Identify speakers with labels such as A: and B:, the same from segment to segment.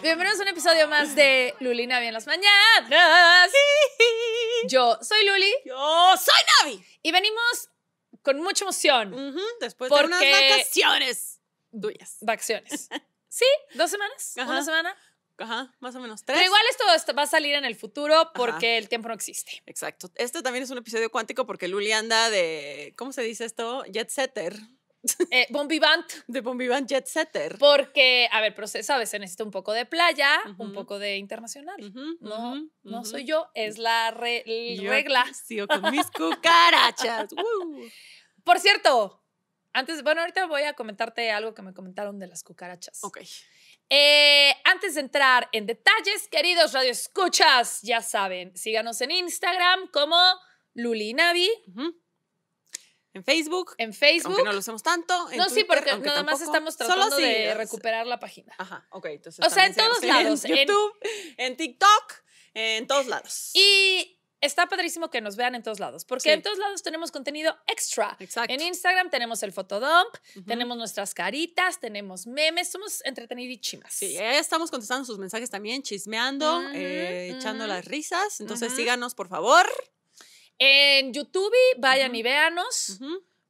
A: Bienvenidos a un episodio más de Luli Navi en las Mañanas. Yo soy Luli. Yo soy Navi. Y venimos con mucha emoción. después de unas vacaciones tuyas. Vacaciones. ¿Sí?
B: ¿Dos semanas? ¿Una semana? Ajá, más o menos tres. Pero igual
A: esto va a salir en el futuro porque
B: el tiempo no existe. Exacto. Este también es un episodio cuántico porque Luli anda de, ¿cómo se dice esto?
A: Jet setter. Eh, Bombivant. De Bombivant Jet Setter. Porque, a ver, pero sabes, se necesita un poco de playa, un poco de internacional. no, no soy yo, es la regla. Sigo con mis cucarachas. Por cierto, antes, bueno, ahorita voy a comentarte algo que me comentaron de las cucarachas. Ok. Eh, antes de entrar en detalles, queridos Radio Escuchas, ya saben, síganos en Instagram como Lulinavi. Navi en Facebook. En Facebook. Aunque no lo hacemos tanto. no, sí, porque nada más estamos tratando de recuperar la página. Ajá, ok. Entonces, o sea, en todos lados. En YouTube,
B: en, TikTok, en todos lados.
A: Y está padrísimo que nos vean en todos lados, porque en todos lados tenemos contenido extra. Exacto. En Instagram tenemos el fotodump, tenemos nuestras caritas, tenemos memes, somos entretenidichimas.
B: Sí, estamos contestando sus mensajes también, chismeando, eh, echando las risas. Entonces síganos, por favor. En YouTube, vayan y véanos,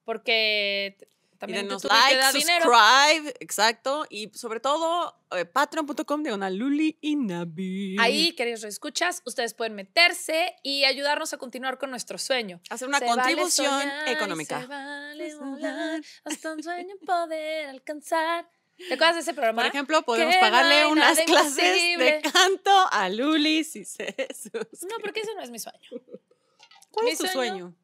A: porque también nos denos like, subscribe,
B: exacto. Y sobre todo, eh, patreon.com de una Luli y Nabi. Ahí,
A: queridos escuchas, ustedes pueden meterse y ayudarnos a continuar con nuestro sueño. Hacer una contribución económica. Se vale pues, hasta un sueño poder alcanzar. ¿Te acuerdas de ese programa? Por ejemplo, podemos pagarle unas clases de
B: canto a Luli si se suscribe.
A: No, porque eso no es mi sueño. ¿Cuál es tu sueño?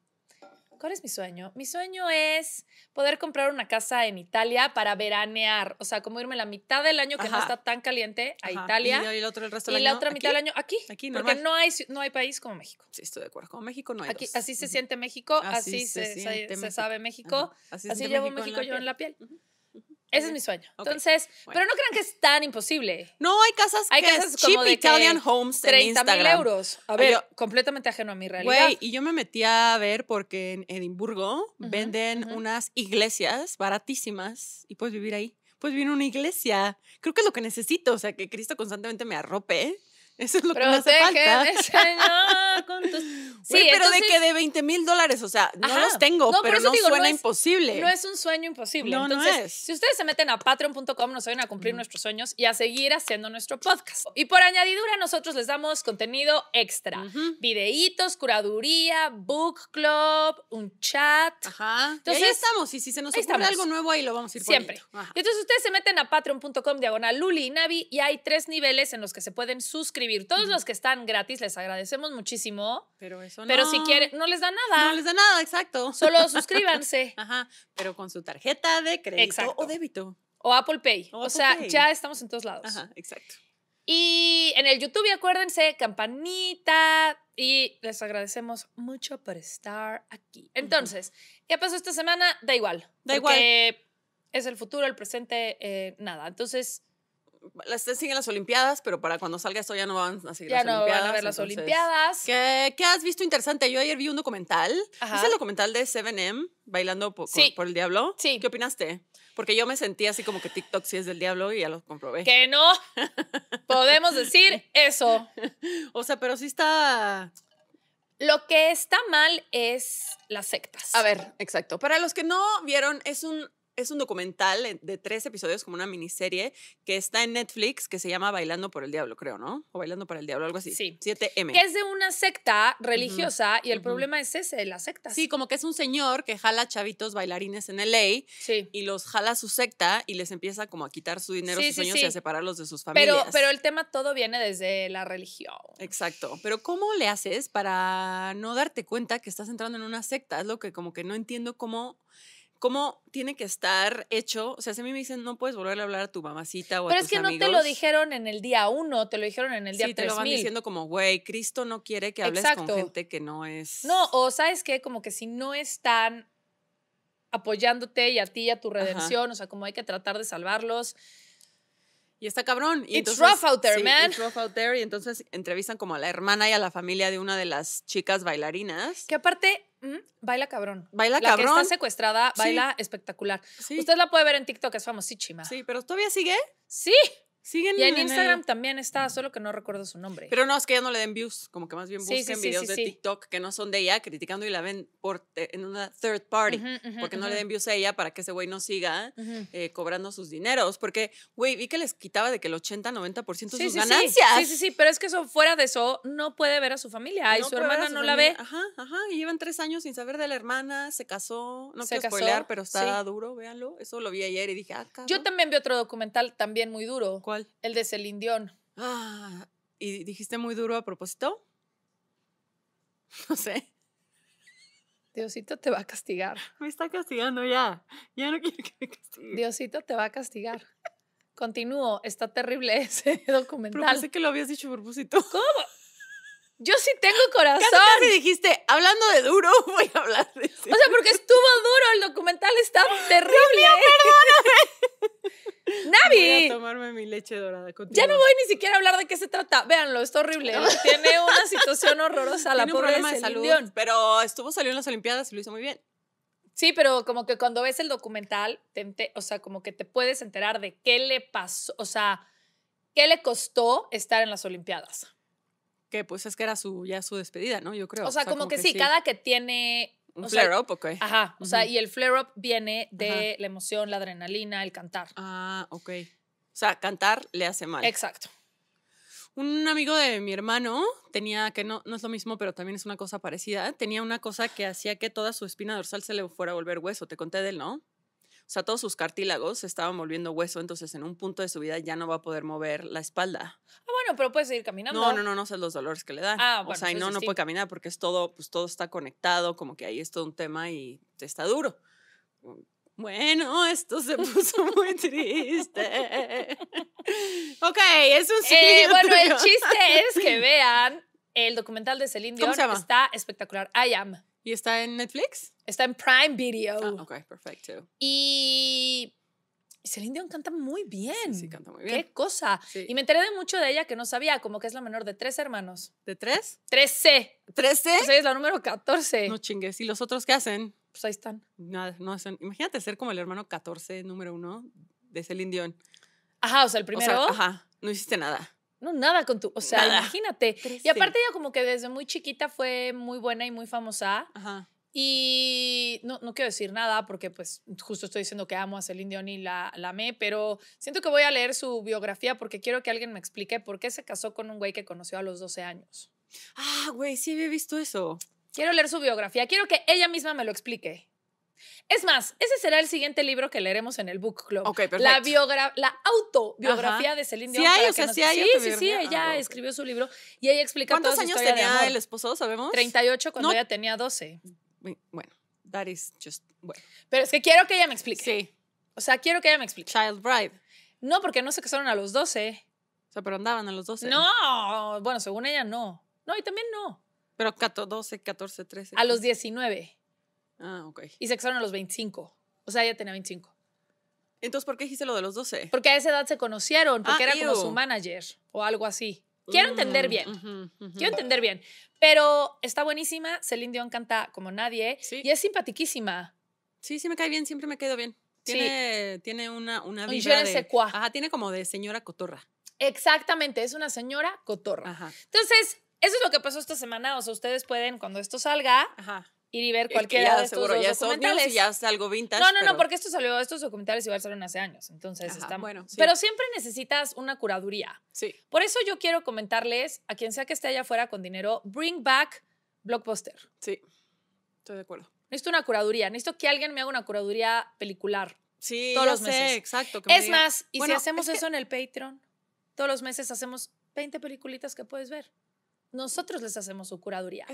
A: ¿Cuál es mi sueño? Mi sueño es poder comprar una casa en Italia para veranear. O sea, como irme la mitad del año que no está tan caliente a Italia. Y, la otra mitad del año aquí. aquí porque no hay, no hay país como México. Sí, estoy de acuerdo. Como México no hay. Aquí, Así se siente México, así, se, sabe México. Así, llevo México, yo En la piel. Ese es mi sueño. Entonces, pero no crean que es tan imposible. No, hay casas hay que casas cheap Italian homes 30 mil euros. A ver, completamente ajeno a mi realidad.
B: y yo me metí a ver porque en Edimburgo venden unas iglesias baratísimas y puedes vivir ahí. Pues vivir una iglesia. Creo que es lo que necesito, o sea, que Cristo constantemente me arrope. Eso es lo que me hace falta. Señor, ah,
A: con tus... Sí, pero de que de
B: 20 mil dólares, o sea, no los tengo, pero no suena imposible. No es
A: un sueño imposible. No, entonces, no es. Si ustedes se meten a patreon.com, nos ayudan a cumplir nuestros sueños y a seguir haciendo nuestro podcast. Y por añadidura, nosotros les damos contenido extra. Videitos, curaduría, book club, un chat. Ajá. Entonces, estamos. Y si se nos ocurre algo nuevo, ahí lo vamos a ir Siempre. entonces ustedes se meten a patreon.com diagonal Luli y Navi y hay tres niveles en los que se pueden suscribir todos los que están gratis les agradecemos muchísimo.
B: Pero eso no. Pero si quieren, no les da nada. No les da nada, exacto. Solo suscríbanse. Ajá,
A: pero con su tarjeta de crédito o débito. O Apple Pay. O, sea, ya estamos en todos lados. Ajá, exacto. Y en el YouTube, acuérdense, campanita. Y les agradecemos mucho por estar aquí. Entonces, ¿qué pasó esta semana? Da igual. Da igual. Es el futuro, el presente, eh, nada. Entonces,
B: las siguen las Olimpiadas, pero para cuando salga esto ya no van a seguir ya las no Olimpiadas. Van a ver las Olimpiadas. ¿qué, has visto interesante? Yo ayer vi un documental. ¿Es el documental de 7M, em, Bailando por, por el Diablo? Sí. ¿Qué opinaste? Porque yo me sentí así como que TikTok sí es del diablo y ya lo comprobé. Que
A: no podemos decir eso. O sea, pero sí está... Lo que está mal es las sectas. A ver, exacto. Para los que no
B: vieron, es un es un documental eh, de tres episodios, como una miniserie, que está en Netflix, que se llama Bailando por el Diablo, creo, ¿no? O Bailando por el Diablo, algo así. Sí. 7M. Que es
A: de una secta religiosa y el problema es ese, la secta. Sí, como que es un señor que jala chavitos
B: bailarines en LA sí. y los jala a su secta y les empieza como a quitar su dinero, sus sueños y a separarlos de sus familias. Pero, pero
A: el tema todo viene desde la religión. Exacto. Pero ¿cómo le haces
B: para no darte cuenta que estás entrando en una secta? Es lo que como que no entiendo cómo cómo tiene que estar hecho. O sea, si a mí me dicen, no puedes volver a hablar a tu mamacita o a tus es que no te lo dijeron
A: en el día uno, te lo dijeron en el día Sí, te lo van diciendo
B: como, güey, Cristo no quiere que hables con gente que no es.
A: No, o sabes qué, como que si no están apoyándote y a ti y a tu redención, o sea, como hay que tratar de salvarlos y está cabrón. Y it's rough out there, man. It's
B: rough Y entonces entrevistan como a la hermana y a la familia de una de
A: las chicas bailarinas. Que aparte mm, baila cabrón. Baila cabrón. La que está secuestrada baila espectacular. Usted la puede ver en TikTok, es famosísima. Sí, pero todavía sigue. Sí. Y en, Instagram también está, solo que no recuerdo su nombre.
B: Pero no, es que ya no le den views, como que más bien busquen videos de TikTok que no son de ella, criticando y la ven por, en una third party, porque no le den views a ella para que ese güey no siga eh, cobrando sus dineros, porque, güey, vi que les quitaba de que el 80-90% de sus ganancias. Sí, sí, sí,
A: pero es que eso, fuera de eso, no puede ver a su familia, y su hermana no la ve.
B: Ajá, ajá, y
A: llevan tres años sin saber de la hermana, se casó, no se quiero spoilear, pero está duro, véanlo,
B: eso lo vi ayer y dije, ah,
A: Yo también vi otro documental también muy duro. ¿Cuál? El de Selindión. Ah, ¿y dijiste muy duro a propósito? No sé. Diosito te va a castigar.
B: Me está castigando
A: ya. Ya no quiero que me castigue. Diosito te va a castigar. Continúo, está terrible ese documental.
B: que lo habías dicho a propósito. ¿Cómo?
A: Yo sí tengo corazón. Casi, dijiste, hablando de duro, voy a hablar de O sea, porque estuvo duro, el documental está terrible. perdóname. ¡Navi! a tomarme
B: mi leche dorada
A: Ya no voy ni siquiera a hablar de qué se trata. Véanlo, está horrible. Tiene una situación horrorosa la problema de salud. Pero estuvo salió en las Olimpiadas y lo hizo muy bien. Sí, pero como que cuando ves el documental, o sea, como que te puedes enterar de qué le pasó, o sea, qué le costó estar en las Olimpiadas.
B: Que pues es que era su, ya su despedida,
A: ¿no? Yo creo. O sea, como, que, sí, cada que tiene un flare-up, ok. Ajá, o sea, y el flare-up viene de la emoción, la adrenalina, el cantar. Ah, ok. O sea, cantar le hace mal. Exacto.
B: Un amigo de mi hermano tenía, que no, no es lo mismo, pero también es una cosa parecida, tenía una cosa que hacía que toda su espina dorsal se le fuera a volver hueso. Te conté de él, ¿no? O sea, todos sus cartílagos se estaban volviendo hueso, entonces en un punto de su vida ya no va a poder mover la espalda.
A: Ah, bueno, pero puede seguir caminando. No, no,
B: no, no sé los dolores que le da. Ah, bueno, o sea, no, no puede caminar porque es todo, pues todo está conectado, como que ahí es todo un tema y está duro. Bueno, esto se puso muy triste.
A: ok, es un eh, Bueno, el chiste es que vean el documental de Celine Dion. Está espectacular. I am. ¿Y está en Netflix? Está en Prime Video. Ah, ok, perfecto. Y Celine Dion canta muy bien. Sí, canta muy bien. Qué cosa. Y me enteré de mucho de ella que no sabía, como que es la menor de tres hermanos. ¿De tres? Trece. ¿Trece? O sea, es la número 14. No chingues. ¿Y los otros qué hacen? Pues ahí están. Nada, no hacen.
B: Imagínate ser como el hermano 14, número uno, de Celine Dion.
A: Ajá, o sea, el primero. O ajá,
B: no hiciste nada.
A: No, nada con tu, o sea, imagínate. Y aparte ella como que desde muy chiquita fue muy buena y muy famosa. Ajá. Y no, quiero decir nada porque pues justo estoy diciendo que amo a Celine Dion y la, la amé, pero siento que voy a leer su biografía porque quiero que alguien me explique por qué se casó con un güey que conoció a los 12 años.
B: Ah, güey, sí había
A: visto eso. Quiero leer su biografía, quiero que ella misma me lo explique. Es más, ese será el siguiente libro que leeremos en el book club. la, biogra la autobiografía de Celine Dion. Sí, hay, sí, sí, sí, ella ah, escribió su libro y ella explica ¿Cuántos toda su años tenía el esposo, sabemos? 38 cuando ella tenía 12
B: bueno, that is just, bueno.
A: Pero es que quiero que ella me explique. Sí. O sea, quiero que ella me explique. Child bride. No, porque no se casaron a los 12. O sea, pero andaban a los 12. No, bueno, según ella no. No, y también no.
B: Pero 12, 14, 13. A los
A: 19. Ah, ok. Y se casaron a los 25. O sea, ella tenía 25. Entonces, ¿por qué dijiste lo de los 12? Porque a esa edad se conocieron, porque ah, era como su manager o algo así. Quiero mm, entender bien. Quiero entender bien. Pero está buenísima. Celine Dion canta como nadie. Y es simpatiquísima. Sí, sí me cae bien. Siempre me quedo bien. Tiene,
B: tiene una, una vibra de, Ajá, tiene como de señora cotorra.
A: Exactamente. Es una señora cotorra. Ajá. Entonces, eso es lo que pasó esta semana. O sea, ustedes pueden, cuando esto salga, Ajá ir y ver cualquiera de estos documentales. ya salgo algo No, no, no, porque esto salió, estos documentales igual salieron hace años, entonces Ajá, Bueno, Pero siempre necesitas una curaduría. Sí. Por eso yo quiero comentarles a quien sea que esté allá afuera con dinero, bring back blockbuster. Sí, estoy de acuerdo. Necesito una curaduría, necesito que alguien me haga una curaduría pelicular. Sí, todos los meses. exacto. es más, y si hacemos eso en el Patreon, todos los meses hacemos 20 peliculitas que puedes ver nosotros les hacemos su curaduría.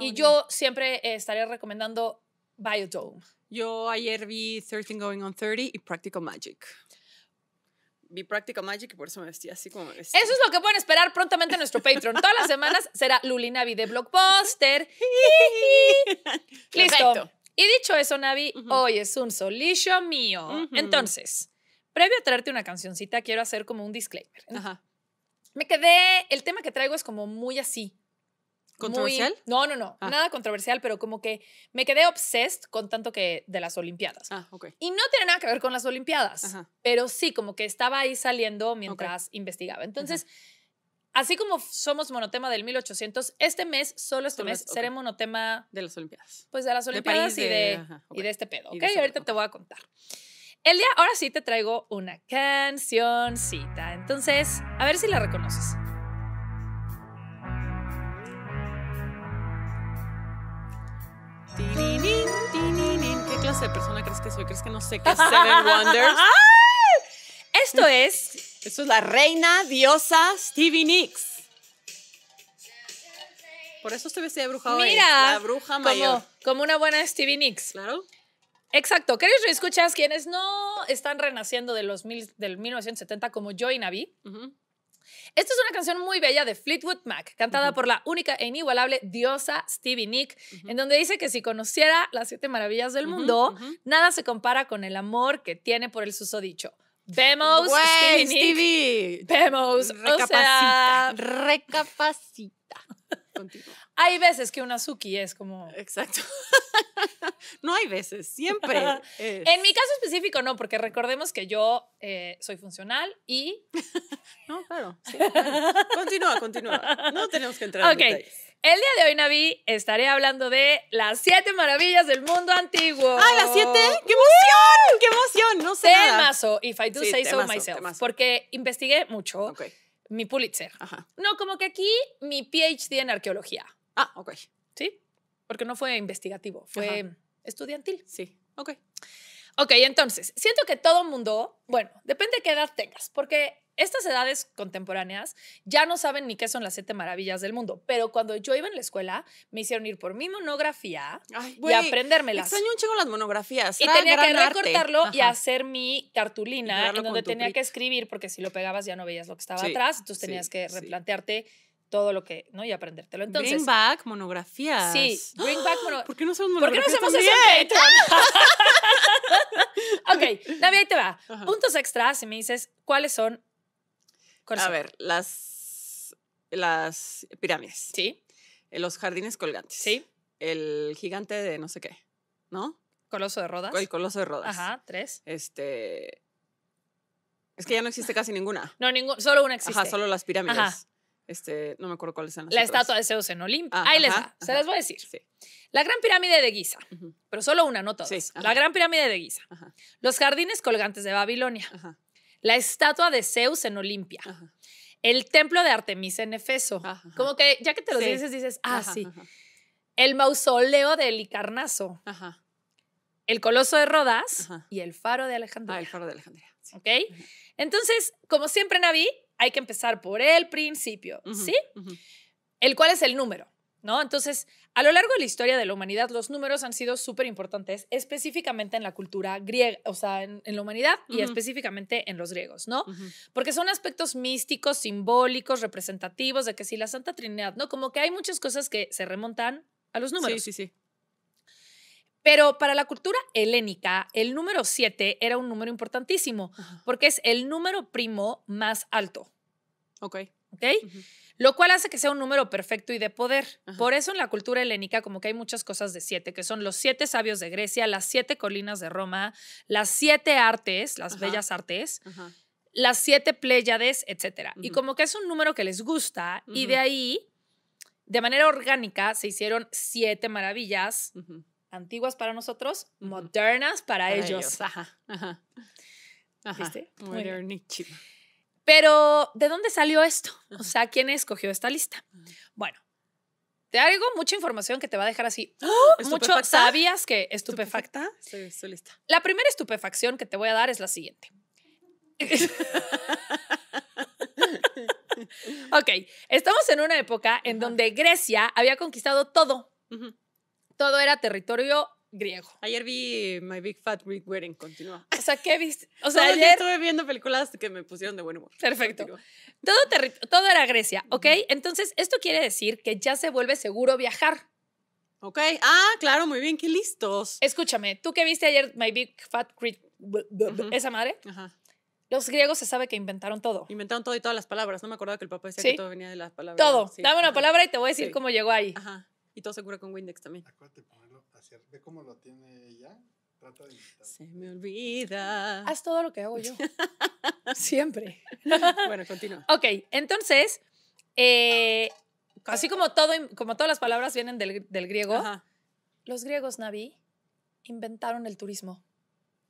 A: Y yo siempre eh, estaré recomendando Biodome. Yo ayer
B: vi 13 Going on 30 y Practical Magic vi Practical Magic y por eso me vestí así como Eso
A: este. es lo que pueden esperar prontamente en nuestro Patreon. Todas las semanas será Luli Navi de Blockbuster.
B: Listo.
A: Y dicho eso, Navi, hoy es un solillo mío. Entonces, previo a traerte una cancioncita, quiero hacer como un disclaimer. Ajá. Me quedé, el tema que traigo es como muy así. ¿Controversial? no, no, no, ah. nada controversial, pero como que me quedé obsessed con tanto que de las Olimpiadas. Ah, ok. Y no tiene nada que ver con las Olimpiadas, pero sí, como que estaba ahí saliendo mientras investigaba. Entonces, así como somos monotema del 1800, este mes, solo este mes, seré monotema... De las Olimpiadas. Pues de las Olimpiadas y, de, este pedo, ¿ok? ahorita te voy a contar. El día, ahora sí te traigo una cancioncita. Entonces, a ver si la reconoces. ¿Qué clase de persona crees que
B: soy? ¿Crees que no sé qué es Seven Wonders? Esto es. Esto es la reina diosa Stevie Nicks.
A: Por eso estoy vestida de bruja Mira, hoy. La bruja mayor. Como, como una buena Stevie Nicks. Claro. Exacto, queridos escuchas, quienes no están renaciendo de los mil, del 1970 como yo y Navi, Esta es una canción muy bella de Fleetwood Mac, cantada por la única e inigualable diosa Stevie Nick, en donde dice que si conociera las siete maravillas del mundo, nada se compara con el amor que tiene por el susodicho. Vemos, TV recapacita, o recapacita. Hay veces que una Suki es como. Exacto.
B: no hay veces, siempre. En
A: mi caso específico, no, porque recordemos que yo eh, soy funcional y. no, claro. Continúa, continúa. No tenemos que entrar el día de hoy, Navi, estaré hablando de las siete maravillas del mundo antiguo. ¡Ah, las siete! ¡Qué emoción! ¡Qué emoción! No sé. Temazo, nada. if I do say so myself. Porque investigué mucho mi Pulitzer. Ajá. No, como que aquí mi PhD en arqueología. Ah, ok. Sí, porque no fue investigativo, fue estudiantil. Sí, ok. Ok, entonces, siento que todo mundo, bueno, depende de qué edad tengas, porque estas edades contemporáneas ya no saben ni qué son las siete maravillas del mundo, pero cuando yo iba en la escuela me hicieron ir por mi monografía y
B: aprenderme aprendérmelas. Extraño un chingo las monografías. Y tenía que recortarlo y hacer
A: mi cartulina en donde tenía que escribir porque si lo pegabas ya no veías lo que estaba atrás, entonces tenías que replantearte todo lo que, ¿no? Y aprendértelo. Entonces, bring back monografías. Sí,
B: bring back monografías. ¿Por qué no hacemos monografías? ¿Por qué no hacemos eso
A: ok, David, ahí te va. Puntos extras, si me dices, ¿cuáles son?
B: a ver, las, las pirámides. Sí. Eh, los jardines colgantes. Sí. El gigante de no sé qué, ¿no? Coloso de Rodas. El Coloso de Rodas. Ajá, tres. Este... Es que ya no existe casi ninguna.
A: No, ningún, solo una existe. Ajá, solo las pirámides. Ajá.
B: Este, no me acuerdo cuál es La estatua
A: de Zeus en Olimpia. Ah, Ahí les va, se las voy a decir. Sí. La Gran Pirámide de Giza, pero solo una, no todas. la Gran Pirámide de Giza. Los jardines colgantes de Babilonia. La estatua de Zeus en Olimpia. El templo de Artemisa en Efeso. Como que ya que te lo dices, dices, ah, sí. El mausoleo de Helicarnaso. El coloso de Rodas y el faro de Alejandría. Ah, el faro de Alejandría. ¿Ok? Entonces, como siempre, Navi hay que empezar por el principio, ¿sí? El cual es el número, ¿no? Entonces, a lo largo de la historia de la humanidad, los números han sido súper importantes, específicamente en la cultura griega, o sea, en, la humanidad y específicamente en los griegos, ¿no? Porque son aspectos místicos, simbólicos, representativos de que si la Santa Trinidad, ¿no? Como que hay muchas cosas que se remontan a los números. Sí, sí, sí. Pero para la cultura helénica, el número 7 era un número importantísimo, porque es el número primo más alto. Ok. Ok. Lo cual hace que sea un número perfecto y de poder. Por eso en la cultura helénica como que hay muchas cosas de siete, que son los siete sabios de Grecia, las siete colinas de Roma, las siete artes, las bellas artes, las siete pléyades, etc. Y como que es un número que les gusta y de ahí, de manera orgánica, se hicieron siete maravillas antiguas para nosotros, modernas para, ellos. Ajá, ajá. Pero, ¿de dónde salió esto? O sea, ¿quién escogió esta lista? Bueno, te hago mucha información que te va a dejar así. Mucho sabías que estupefacta. lista. La primera estupefacción que te voy a dar es la siguiente. ok, estamos en una época en donde Grecia había conquistado todo todo era territorio griego.
B: Ayer vi My Big
A: Fat Greek Wedding, continúa. O sea, ¿qué viste? O sea, ayer
B: estuve viendo películas que me pusieron de buen humor. Perfecto.
A: Todo, todo era Grecia, ¿ok? Entonces, esto quiere decir que ya se vuelve seguro viajar. Ok, ah, claro, muy bien, qué listos. Escúchame, tú qué viste ayer My Big Fat Greek, esa madre, Ajá. Los griegos se sabe que inventaron todo. Inventaron todo y todas
B: las palabras. No me acuerdo que el papá decía que todo venía de las palabras. Todo. Dame una palabra y te voy a decir cómo llegó ahí. Ajá. Y todo se cura con Windex también. Acuérdate ponerlo Ve cómo lo tiene ella. Trata de Se me
A: olvida. Haz todo lo que hago yo. Siempre. bueno, continúa. Ok, entonces, eh, así como, todo, como todas las palabras vienen del, del griego, los griegos, Navi, inventaron el turismo.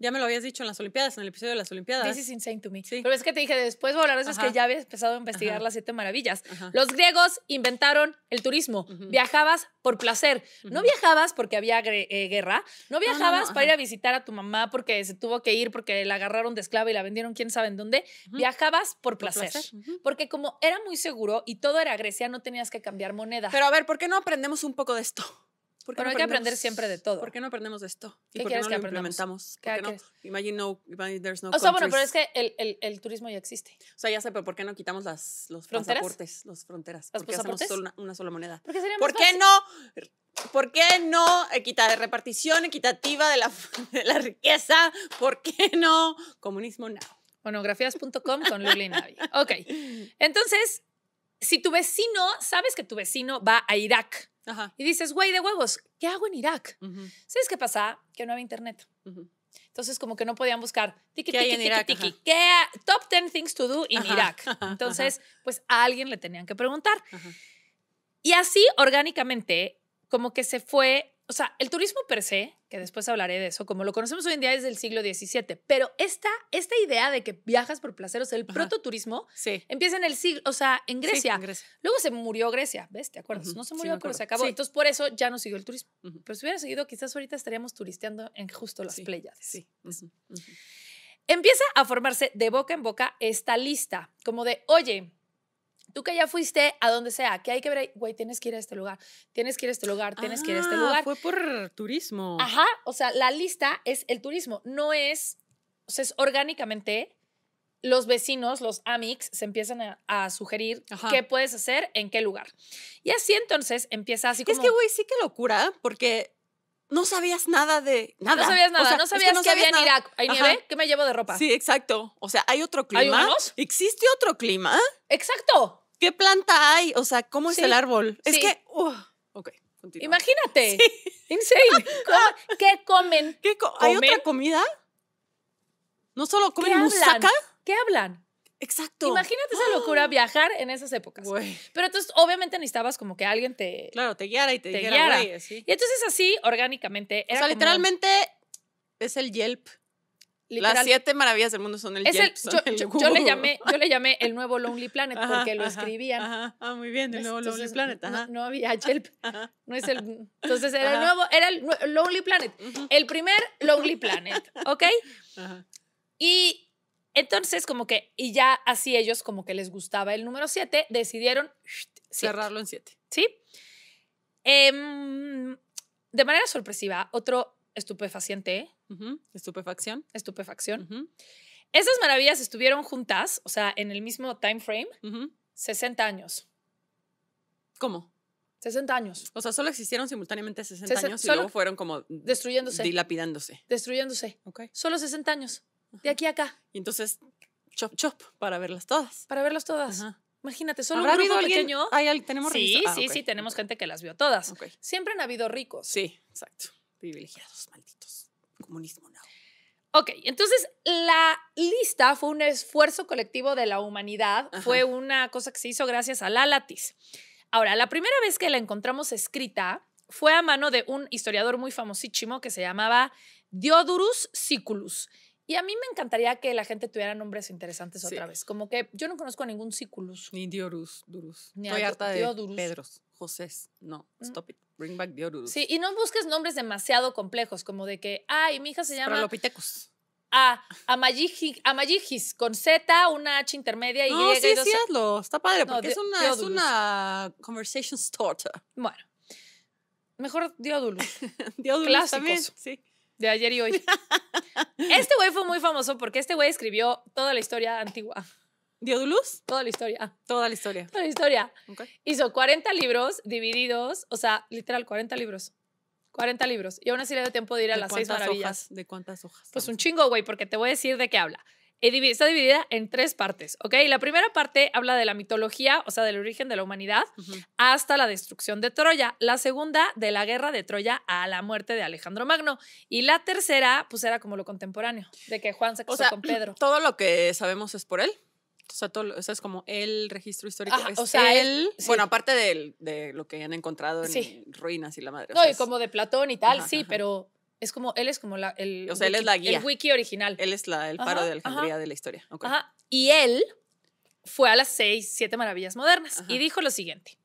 B: Ya me lo habías dicho en las Olimpiadas, en el episodio de las Olimpiadas. This is insane
A: to me. Pero es que te dije, después voy a hablar es que ya habías empezado a investigar las siete maravillas. Los griegos inventaron el turismo. Viajabas por placer. No viajabas porque había eh, guerra. No viajabas para ir a visitar a tu mamá porque se tuvo que ir porque la agarraron de esclava y la vendieron quién sabe en dónde. Viajabas por placer. Por placer. Porque como era muy seguro y todo era Grecia, no tenías que cambiar moneda. Pero a ver,
B: ¿por qué no aprendemos un poco de esto? Pero hay que aprender siempre de todo. ¿Por qué no aprendemos de esto? ¿Y ¿Qué por qué no que lo implementamos? ¿Por no? Imagine, no, there's O sea, bueno, pero es que el, el, turismo ya existe. O sea, ya sé, pero ¿por qué no quitamos las los ¿Fronteras? pasaportes, las fronteras? ¿Las ¿Por qué hacemos una, sola moneda? ¿Por qué, sería ¿Por qué no? ¿Por qué no repartición equitativa de la, riqueza?
A: ¿Por qué no comunismo now? Monografías.com con Luli Navi. Ok. Entonces, si tu vecino, sabes que tu vecino va a Irak, y dices, güey, de huevos, ¿qué hago en Irak? ¿Sabes qué pasa? Que no había internet. Entonces, como que no podían buscar tiki, tiki, tiki, tiki, ¿Qué, top 10 things to do in Iraq. Irak. Entonces, pues a alguien le tenían que preguntar. Y así, orgánicamente, como que se fue o sea, el turismo per se, que después hablaré de eso, como lo conocemos hoy en día desde el siglo XVII, pero esta, esta idea de que viajas por placeros el prototurismo, empieza en el siglo, o sea, en Grecia. Luego se murió Grecia, ¿ves? ¿Te acuerdas? No se murió, pero se acabó. Entonces, por eso ya no siguió el turismo. Pero si hubiera seguido, quizás ahorita estaríamos turisteando en justo las playas. Sí. Empieza a formarse de boca en boca esta lista, como de, oye, Tú que ya fuiste a donde sea, que hay que ver, güey, tienes que ir a este lugar, tienes que ir a este lugar, tienes que ir a este ah, lugar. Fue
B: por turismo. Ajá,
A: o sea, la lista es el turismo, no es, o sea, es orgánicamente los vecinos, los amics, se empiezan a, sugerir qué puedes hacer en qué lugar. Y así entonces empieza así como... Es que, güey, sí que locura, porque no sabías nada de nada. No sabías nada, no sabías que, no que había en Irak. ¿Hay nieve? ¿Qué
B: me llevo de ropa? Sí, exacto. O sea, ¿hay otro clima? ¿Hay ¿Existe otro clima? Exacto. ¿Qué planta hay? O sea, ¿cómo es el árbol? Es que, uh, ok.
A: Imagínate. Insane. ¿Qué comen? ¿Hay otra comida? ¿No solo comen ¿Qué musaca? ¿Qué hablan? Exacto. Imagínate esa locura ¡Ah! viajar en esas épocas. Pero entonces, obviamente necesitabas como que alguien te. Claro, te guiara y te, guiara. Y entonces, así, orgánicamente. Era o sea, literalmente es el Yelp. Las siete maravillas del mundo son el, Yelp, yo, le llamé, yo le llamé el nuevo Lonely Planet porque lo escribían. Ajá, ah, muy bien, el nuevo Lonely Planet. Ajá. No, había Yelp. No es el, entonces era el nuevo, era el Lonely Planet. El primer Lonely Planet, ¿ok? Ajá. Y entonces, como que, y ya así ellos, como que les gustaba el número 7, decidieron cerrarlo en 7. ¿Sí? Em, de manera sorpresiva, otro estupefaciente. Estupefacción. Estupefacción. Esas maravillas estuvieron juntas, o sea, en el mismo time frame, 60 años. ¿Cómo? 60 años. O sea, solo existieron simultáneamente 60 años y luego fueron
B: como destruyéndose. Dilapidándose.
A: Destruyéndose. Ok. Solo 60 años de aquí a acá. Y entonces, chop, chop, para verlas todas. Para verlas todas. Imagínate, solo un grupo pequeño. Tenemos tenemos Sí, ah, sí, sí, tenemos gente que las vio todas. Siempre han habido ricos. Sí, exacto. Privilegiados, malditos. Comunismo nada Ok, entonces la lista fue un esfuerzo colectivo de la humanidad, fue una cosa que se hizo gracias a la Latis. Ahora, la primera vez que la encontramos escrita fue a mano de un historiador muy famosísimo que se llamaba Diodorus Siculus y a mí me encantaría que la gente tuviera nombres interesantes otra vez. Como que yo no conozco a ningún cículus Ni Diorus, Durus. Ni Estoy harta de Diodurus.
B: Pedros, Josés. No, mm. stop it. Bring back Diorus. Sí,
A: y no busques nombres demasiado complejos, como de que, ay, mi hija se llama... Prolopitecus. A Amayigis, con Z, una H intermedia y No, sí, sí, e".
B: Está padre, porque es, una, es una conversation starter. Bueno.
A: Mejor Diodulus. Diodulus Clásicos. también, sí. De ayer y hoy. Este güey fue muy famoso porque este güey escribió toda la historia antigua. ¿Diodulus? Toda la historia. Toda la historia. Toda la historia. Hizo 40 libros divididos, o sea, literal, 40 libros. 40 libros. Y aún así le dio tiempo de ir a las seis maravillas. Hojas, ¿De cuántas hojas? Pues un chingo, güey, porque te voy a decir de qué habla. Eh, está dividida en tres partes, ¿ok? La primera parte habla de la mitología, o sea, del origen de la humanidad, hasta la destrucción de Troya. La segunda, de la guerra de Troya a la muerte de Alejandro Magno. Y la tercera, pues era como lo contemporáneo, de que Juan se casó con mm, Pedro.
B: Todo lo que sabemos es por él. O sea, todo, o es como el registro histórico. o sea, él. Bueno, aparte de, lo que han encontrado en ruinas y la madre. No, y como
A: de Platón y tal, sí, pero es como, él es como la, el, wiki, wiki
B: original. Él es la, el paro de Alejandría de la historia.
A: Y él fue a las seis, siete maravillas modernas y dijo lo siguiente.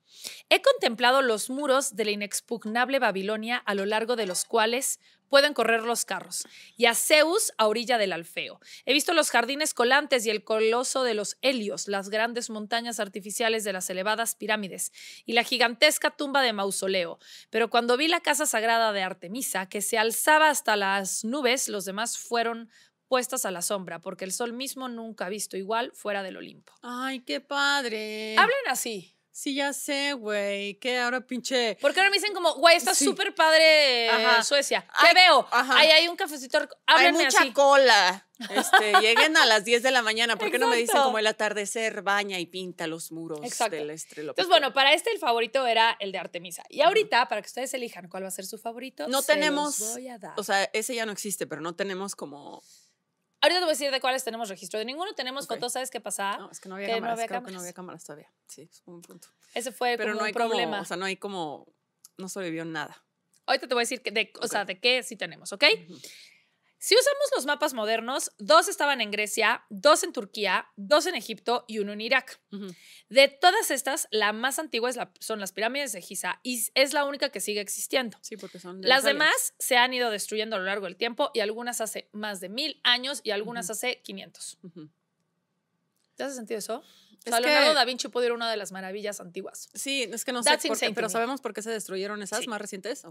A: He contemplado los muros de la inexpugnable Babilonia a lo largo de los cuales pueden correr los carros, y a Zeus a orilla del Alfeo. He visto los jardines colantes y el coloso de los Helios, las grandes montañas artificiales de las elevadas pirámides y la gigantesca tumba de mausoleo. Pero cuando vi la casa sagrada de Artemisa, que se alzaba hasta las nubes, los demás fueron puestas a la sombra, porque el sol mismo nunca ha visto igual fuera del Olimpo. Ay, qué padre. Hablan así. Sí, ya sé, güey. que ahora pinche? Porque ahora me dicen como, güey, está súper padre eh, Suecia. ¿Qué veo? Ahí hay un cafecito. Háblenme hay mucha
B: cola. Este, lleguen a las 10 de la mañana. ¿Por qué no me dicen como el atardecer baña y pinta los muros Exacto. del Entonces, bueno,
A: para este el favorito era el de Artemisa. Y ahorita, para que ustedes elijan cuál va a ser su favorito, no tenemos. O
B: sea, ese ya no existe, pero no tenemos como
A: Ahorita te voy a decir de cuáles tenemos registro. De ninguno tenemos ¿sabes qué pasaba? No, es que no había, cámaras, creo que no había
B: cámaras todavía. Sí, es un punto.
A: Ese fue Pero no hay problema. o sea,
B: no hay como, no sobrevivió
A: nada. Ahorita te voy a decir de, o sea, de qué sí tenemos, ¿ok? Si usamos los mapas modernos, dos estaban en Grecia, dos en Turquía, dos en Egipto y uno en Irak. De todas estas, la más antigua la, son las pirámides de Giza y es la única que sigue existiendo. Sí, porque son. las demás se han ido destruyendo a lo largo del tiempo y algunas hace más de mil años y algunas hace 500. ¿Te hace sentido eso? Es da Vinci pudo ir una de las maravillas antiguas. Sí, es que no sé pero sabemos
B: por qué se destruyeron
A: esas más recientes.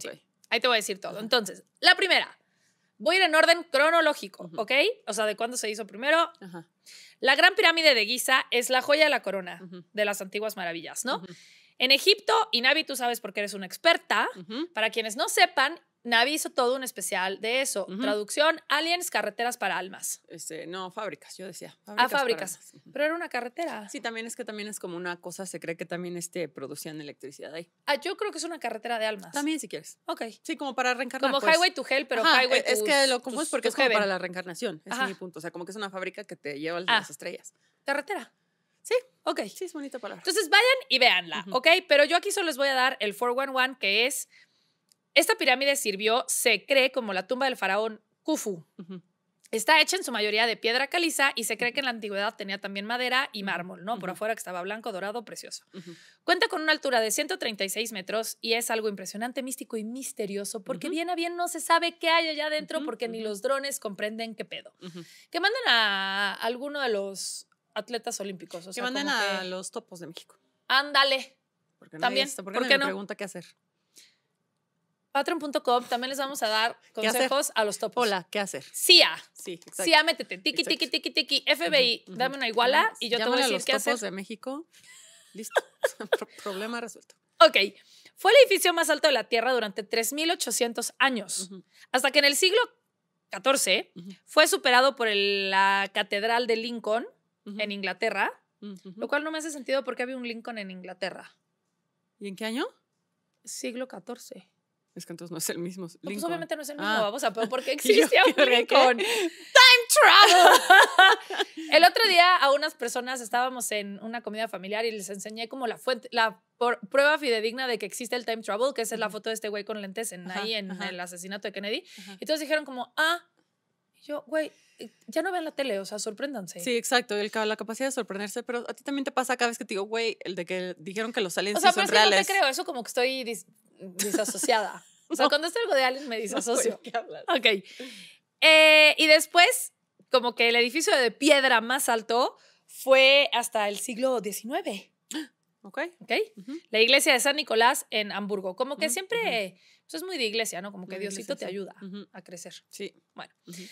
A: Ahí te voy a decir todo. Entonces, la primera, Voy a ir en orden cronológico, ¿ok? O sea, de cuándo se hizo primero. La Gran Pirámide de Giza es la joya de la corona de las antiguas maravillas, ¿no? En Egipto, y tú sabes porque eres una experta, para quienes no sepan, Navi hizo todo un especial de eso. Traducción, aliens, carreteras para almas.
B: Este, no, fábricas, yo decía. ah, fábricas. Pero era una carretera. Sí, también es que también es como una cosa, se cree que también este, producían electricidad ahí.
A: Ah, yo creo que es una carretera de almas. También si quieres. Ok. Sí, como para reencarnar. Como pues. Highway to Hell, pero Highway e, to Es que lo como es porque es como para la
B: reencarnación.
A: es mi punto. O sea, como que es una fábrica que te lleva a ah. las estrellas. Carretera. Sí, ok. Sí, es bonita palabra. Entonces vayan y véanla, ok. Pero yo aquí solo les voy a dar el 411, que es esta pirámide sirvió, se cree, como la tumba del faraón Khufu. Está hecha en su mayoría de piedra caliza y se cree que en la antigüedad tenía también madera y mármol, ¿no? Por afuera que estaba blanco, dorado, precioso. Cuenta con una altura de 136 metros y es algo impresionante, místico y misterioso, porque bien a bien no se sabe qué hay allá adentro porque ni los drones comprenden qué pedo. Que manden a alguno de los atletas olímpicos. que manden a
B: los topos de México.
A: Ándale. también, porque no? me pregunta qué hacer. Patreon.com también les vamos a dar consejos a los topos. Hola, ¿qué hacer? CIA. Ah. Sí, exacto. CIA, métete. Tiki, tiki, tiki, tiki. FBI, dame una iguala y yo te voy a decir los topos de México. Listo. Problema resuelto. Ok. Fue el edificio más alto de la Tierra durante 3.800 años, hasta que en el siglo XIV fue superado por la Catedral de Lincoln en Inglaterra, lo cual no me hace sentido porque había un Lincoln en Inglaterra. ¿Y en qué año? Siglo XIV.
B: Es que entonces no es el mismo. pues obviamente no es el mismo, ah. vamos
A: a por qué existe un Lincoln. ¡Time travel! el otro día a unas personas estábamos en una comida familiar y les enseñé como la fuente, la prueba fidedigna de que existe el time travel, que es la foto de este güey con lentes en, ahí en el asesinato de Kennedy. Y todos dijeron como, ah, yo, güey, eh, ya no vean la tele, o sea, sorpréndanse. Sí,
B: exacto, el, la capacidad de sorprenderse, pero a ti también te pasa cada vez que te digo, güey, el de que dijeron que los aliens o son reales. O no te
A: creo, eso como que estoy dis disasociada. o sea, cuando es algo de alien me disasocio. No ok. Eh, y después, como que el edificio de piedra más alto fue hasta el siglo XIX. Ok. La iglesia de San Nicolás en Hamburgo. Como que siempre... Eso es muy de iglesia, ¿no? Como que Diosito te ayuda a crecer. Sí. Bueno, eso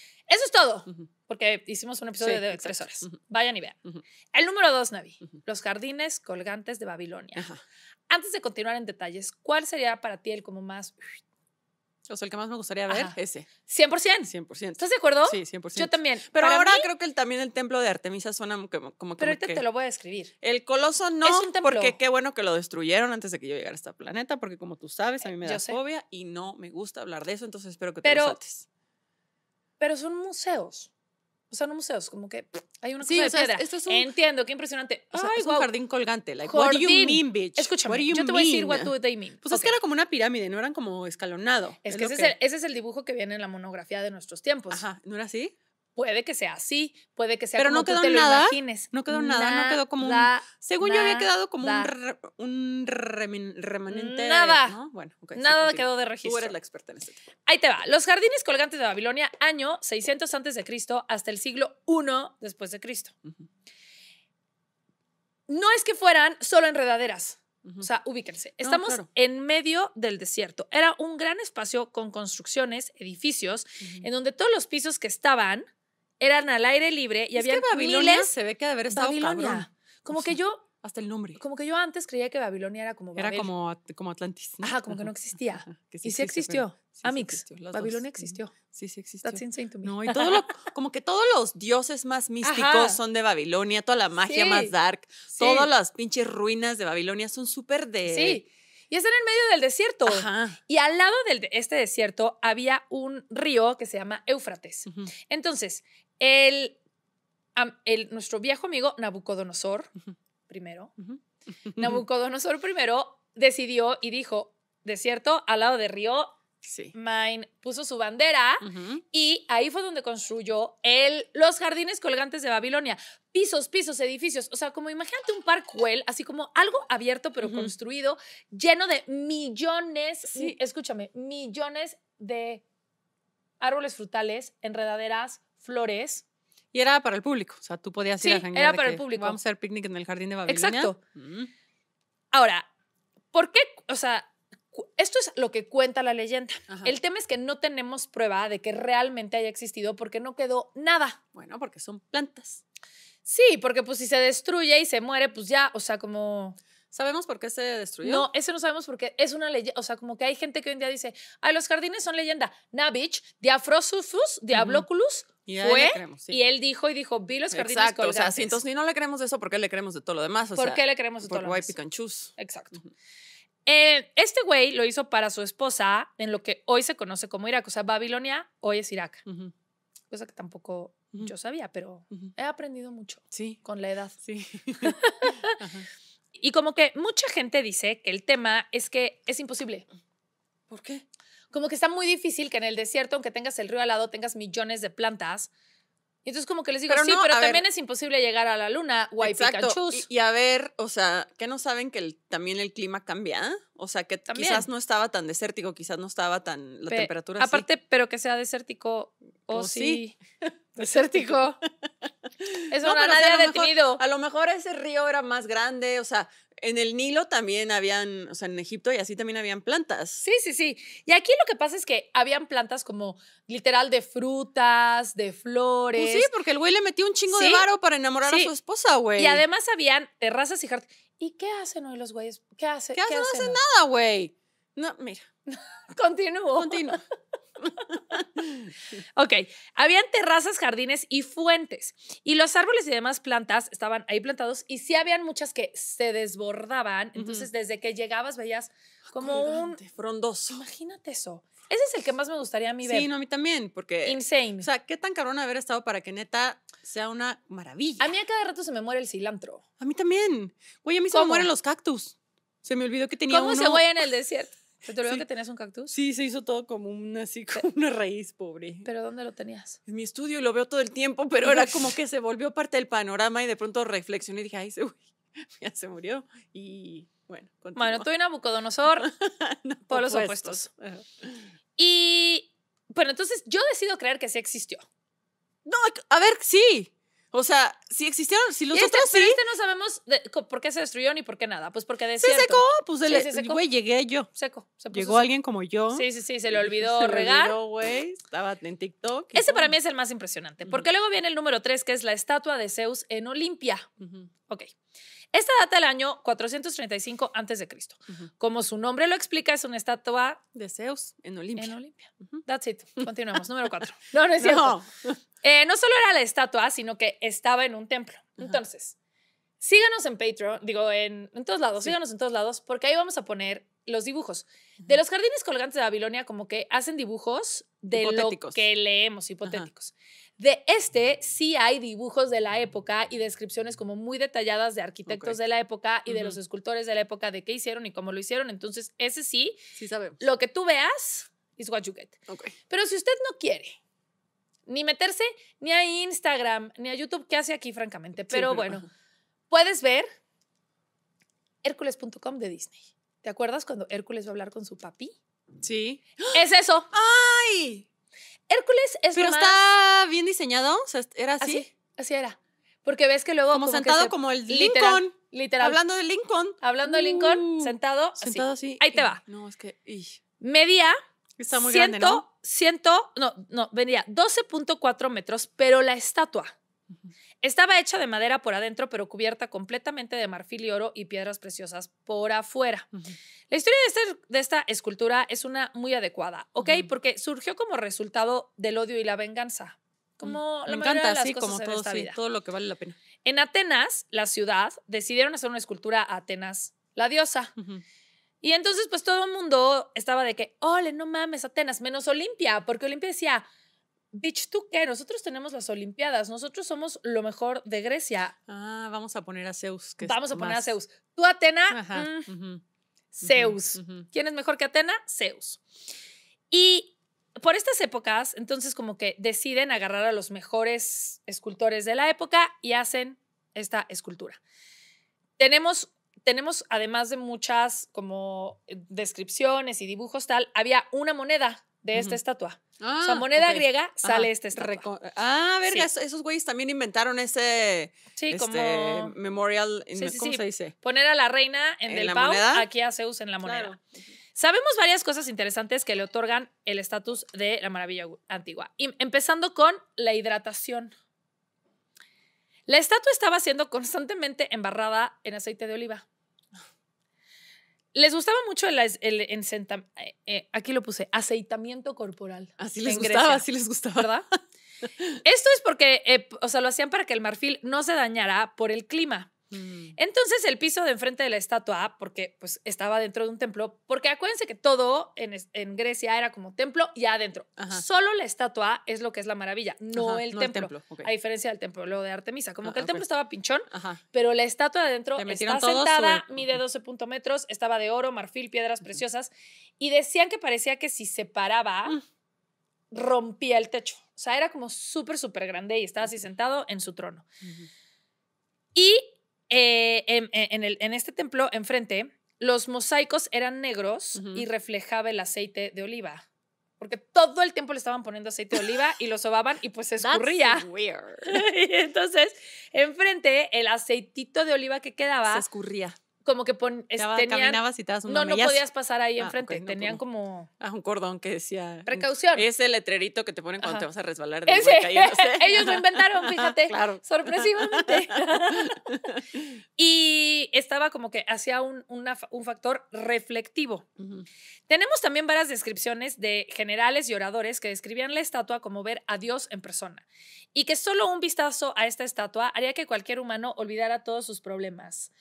A: es todo, porque hicimos un episodio de tres horas. Vayan y vean. El número dos, Navi, los jardines colgantes de Babilonia. Antes de continuar en detalles, ¿cuál sería para ti el como más o sea, el que más me gustaría ver,
B: ese. 100%. 100%. ¿Estás de acuerdo? Sí, 100%. Yo
A: también. Pero ahora
B: creo que también el templo de Artemisa suena como, como Pero ahorita te lo
A: voy a describir. El coloso no, es un templo. porque
B: qué bueno que lo destruyeron antes de que yo llegara a este planeta, porque como tú sabes, a eh, mí me da fobia y no me gusta hablar de eso, entonces espero que te lo saltes.
A: Pero son museos o sea, no museos, como que hay una cosa de o Entiendo, qué impresionante. O sea, es un jardín colgante. Like, what do you mean, bitch? Escúchame, yo te voy a decir what do they mean. Pues es que era como una pirámide, no eran como
B: escalonado. Es, que, ese, Es el, ese, Es
A: el, dibujo que viene en la monografía de nuestros tiempos. Ajá, ¿no era así? Puede que sea así, puede que sea Pero como no quedó te nada, lo imagines. No quedó nada, no quedó como un. Según yo había quedado como un,
B: remanente. Nada. Bueno, nada quedó de registro. Tú eres la
A: experta en este Ahí te va. Los jardines colgantes de Babilonia, año 600 antes de Cristo hasta el siglo I después de Cristo. No es que fueran solo enredaderas. O sea, ubíquense. Estamos en medio del desierto. Era un gran espacio con construcciones, edificios, en donde todos los pisos que estaban eran al aire libre y es había miles. Se ve que de haber estado Babilonia. Como que yo. Hasta el nombre. Como que yo antes creía que Babilonia era como. Era como, Atlantis. Ajá, como que no existía. y sí existió. Amix. Babilonia existió. Sí, sí existió. That's insane to me. No, y todo lo,
B: como que todos los dioses más místicos son de Babilonia, toda la magia más dark, todas las pinches ruinas de Babilonia son súper de. Sí.
A: Y están en medio del desierto. Ajá. Y al lado de este desierto había un río que se llama Éufrates. Entonces, el, nuestro viejo amigo Nabucodonosor, primero, Nabucodonosor primero decidió y dijo, desierto al lado de río, sí. Main puso su bandera y ahí fue donde construyó los jardines colgantes de Babilonia. Pisos, pisos, edificios. O sea, como imagínate un parkwell, así como algo abierto pero construido, lleno de millones, escúchame, millones de árboles frutales, enredaderas, flores.
B: Y era para el público, o sea, tú podías ir a a janguear. era para el público. Vamos a hacer picnic en el jardín de Babilonia. Exacto.
A: Mm. Ahora, ¿por qué? O sea, esto es lo que cuenta la leyenda. El tema es que no tenemos prueba de que realmente haya existido porque no quedó nada. Bueno, porque son plantas. Sí, porque pues si se destruye y se muere, pues ya, o sea, como... ¿Sabemos por qué se destruyó? No, eso no sabemos porque es una leyenda. O sea, como que hay gente que hoy en día dice, ay, los jardines son leyenda. Navich, Diafrosusus, Diabloculus, Y fue y él dijo y dijo, vi los jardines Exacto, o sea, si entonces
B: ni no le creemos de eso, ¿por qué le creemos de todo lo demás? O ¿Por qué le creemos de todo lo demás?
A: Exacto. Uh este güey lo hizo para su esposa en lo que hoy se conoce como Irak. O sea, Babilonia hoy es Irak. Cosa que tampoco yo sabía, pero he aprendido mucho sí. con la edad. Sí. Y como que mucha gente dice que el tema es que es imposible. ¿Por qué? Como que está muy difícil que en el desierto, aunque tengas el río al lado, tengas millones de plantas. Y entonces como que les digo, sí, pero también es imposible llegar a la luna, guay Y, a ver,
B: o sea, que no saben que también el clima cambia? O sea, que quizás no estaba tan desértico, quizás no estaba tan la temperatura Aparte, pero que sea desértico, pues o oh, sí.
A: Desértico.
B: Es no, no nadie detenido. a lo mejor ese río era más grande, o sea, en el Nilo también habían, o sea, en Egipto y así también habían plantas. Sí, sí, sí.
A: Y aquí lo que pasa es que habían plantas como literal de frutas, de flores. Pues sí, porque el güey le metió un chingo de varo para enamorar a su esposa, güey. Y además habían terrazas y jardines. ¿Y qué hacen hoy los güeyes? ¿Qué hacen? ¿Qué, No hacen nada, güey. No, mira. Continúo. Continúo. ok, habían terrazas, jardines y fuentes. Y los árboles y demás plantas estaban ahí plantados y si habían muchas que se desbordaban. Entonces, desde que llegabas veías ah, como un... Frondoso. Imagínate eso. Ese es el que más me gustaría a mí ver. Sí, no,
B: a mí también, porque...
A: Insane. O sea, qué tan cabrón haber estado
B: para que neta sea una maravilla. A mí a cada rato se me muere el cilantro. A mí también. Güey, a mí se me mueren los cactus. Se me olvidó que tenía uno. ¿Cómo se en el
A: desierto? te olvidó que tenías un cactus.
B: Sí, se hizo todo como una, una
A: raíz pobre. ¿Pero dónde lo tenías?
B: En mi estudio y lo veo todo el tiempo,
A: pero era como que
B: se volvió parte del panorama y de pronto reflexioné y dije, ay, se murió. Y
A: bueno, Bueno, tú y Nabucodonosor,
B: por los opuestos.
A: opuestos. Y bueno, entonces yo decido creer que sí existió. No, a ver, sí. O sea, si existieron, si los este, otros sí. este no sabemos por qué se destruyó ni por qué nada. Pues porque decía. Pues, se secó, pues el, güey, llegué yo. Seco. Se Llegó alguien como yo. Sí, sí, sí, se le olvidó se regar. güey, estaba en TikTok. Ese para mí es el más impresionante, porque luego viene el número tres, que es la estatua de Zeus en Olimpia. Okay. Ok. Esta data del año 435 a.C. de Cristo. Como su nombre lo explica, es una estatua de Zeus en Olimpia. En Olimpia. That's it. Continuamos. Número 4. No, no es cierto. Eh, no. solo era la estatua, sino que estaba en un templo. Entonces, síganos en Patreon, digo, en, todos lados, síganos en todos lados, porque ahí vamos a poner los dibujos. De los jardines colgantes de Babilonia, como que hacen dibujos de lo que leemos, hipotéticos. De este sí hay dibujos de la época y descripciones como muy detalladas de arquitectos de la época y de los escultores de la época, de qué hicieron y cómo lo hicieron. Entonces, ese sí, sí sabemos. lo que tú veas es what you get. Pero si usted no quiere ni meterse ni a Instagram, ni a YouTube, ¿qué hace aquí, francamente? Pero bueno, puedes ver Hércules.com de Disney. ¿Te acuerdas cuando Hércules va a hablar con su papi? Sí. Es eso. ¡Ay! Hércules es Pero está bien diseñado, ¿era así? así? era. Porque ves que luego... Como, sentado como el Lincoln. Literal. Hablando de Lincoln. Hablando de Lincoln, uh, sentado Sentado así. Ahí te va. No, es que... Y. Medía... Está muy grande, ¿no? 100, no, no, venía 12.4 metros, pero la estatua... Estaba hecha de madera por adentro, pero cubierta completamente de marfil y oro y piedras preciosas por afuera. La historia este, de, esta escultura es una muy adecuada, ¿ok? Porque surgió como resultado del odio y la venganza. Como mm, Me encanta, de como todo, todo lo que vale la pena. En Atenas, la ciudad, decidieron hacer una escultura a Atenas, la diosa. Y entonces, pues todo el mundo estaba de que, ole, no mames, Atenas, menos Olimpia, porque Olimpia decía, bitch, ¿tú qué? Nosotros tenemos las Olimpiadas, nosotros somos lo mejor de Grecia. Ah, vamos a poner a Zeus. Que vamos a poner a Zeus. Tú, Atena, mm. Zeus. ¿Quién es mejor que Atena? Zeus. Y por estas épocas, entonces como que deciden agarrar a los mejores escultores de la época y hacen esta escultura. Tenemos tenemos, además de muchas como descripciones y dibujos tal, había una moneda Ah, de esta estatua. Ah, moneda griega sale este
B: esta estatua. ah, verga, esos güeyes también inventaron ese este, memorial, ¿cómo se dice?
A: Poner a la reina en, el aquí a Zeus en la moneda. Sabemos varias cosas interesantes que le otorgan el estatus de la maravilla antigua, empezando con la hidratación. La estatua estaba siendo constantemente embarrada en aceite de oliva. Les gustaba mucho el, eh, eh, aquí lo puse, aceitamiento corporal. Así les gustaba, así les gustaba. ¿Verdad? Esto es porque, eh, o sea, lo hacían para que el marfil no se dañara por el clima. Mm. Entonces el piso de enfrente de la estatua, porque pues estaba dentro de un templo, porque acuérdense que todo en, Grecia era como templo y adentro. Solo la estatua es lo que es la maravilla, no, el, templo, a diferencia del templo lo de Artemisa. Como ah, que el templo estaba pinchón, pero la estatua adentro sentada, e-, mide 12 metros, estaba de oro, marfil, piedras preciosas, y decían que parecía que si se paraba... Mm. rompía el techo. O sea, era como súper, súper grande y estaba así sentado en su trono. Y eh, en, este templo enfrente, los mosaicos eran negros y reflejaba el aceite de oliva. Porque todo el tiempo le estaban poniendo aceite de oliva y lo sobaban y pues se escurría. entonces, enfrente, el aceitito de oliva que quedaba. Se escurría como que caminabas y te No, no podías pasar ahí ah, enfrente. tenían como... Ah, un
B: cordón que decía... Mm, Precaución. Ese letrerito que te ponen cuando te vas a resbalar. De Ese. Ellos lo inventaron, fíjate.
A: Sorpresivamente. y estaba como que hacía un, un factor reflectivo. Tenemos también varias descripciones de generales y oradores que describían la estatua como ver a Dios en persona. Y que solo un vistazo a esta estatua haría que cualquier humano olvidara todos sus problemas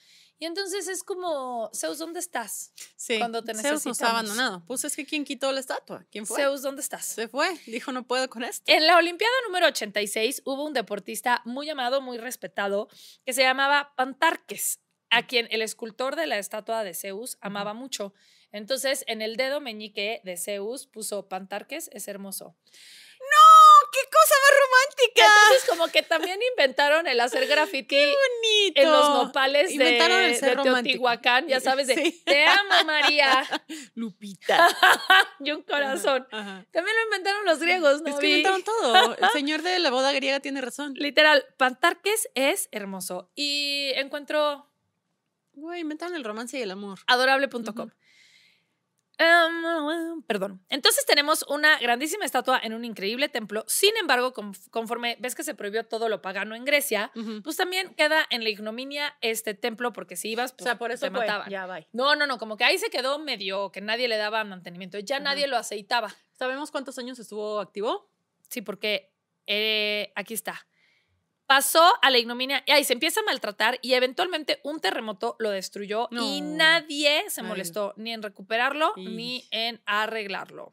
A: y entonces es como, Zeus, ¿dónde estás? Sí. Cuando te Zeus nos ha abandonado. Pues es que ¿quién quitó la estatua? ¿Quién fue? Zeus, ¿dónde estás? Se fue, dijo, no puedo con esto. En la Olimpiada número 86 hubo un deportista muy amado, muy respetado, que se llamaba Pantarques, a quien el escultor de la estatua de Zeus amaba mucho. Entonces, en el dedo meñique de Zeus puso Pantarques, es hermoso qué cosa más romántica! Entonces, como que también inventaron el hacer graffiti en los nopales de, Teotihuacán, ya sabes, de Te amo, María. Lupita. y un corazón. También lo inventaron los griegos, ¿no? Es que inventaron todo. El señor de la boda griega tiene razón. Literal, Pantarques es hermoso. Y encuentro Güey, inventaron el romance y el amor. Adorable.com. Em, perdón. Entonces tenemos una grandísima estatua en un increíble templo. Sin embargo, conforme ves que se prohibió todo lo pagano en Grecia, pues también queda en la ignominia este templo porque si ibas, pues, o por eso mataban. Ya, No, no, no, como que ahí se quedó medio que nadie le daba mantenimiento, ya nadie lo aceitaba. ¿Sabemos cuántos años estuvo activo? Sí, porque eh, aquí está pasó a la ignominia y ahí se empieza a maltratar y eventualmente un terremoto lo destruyó y nadie se molestó ni en recuperarlo ni en arreglarlo.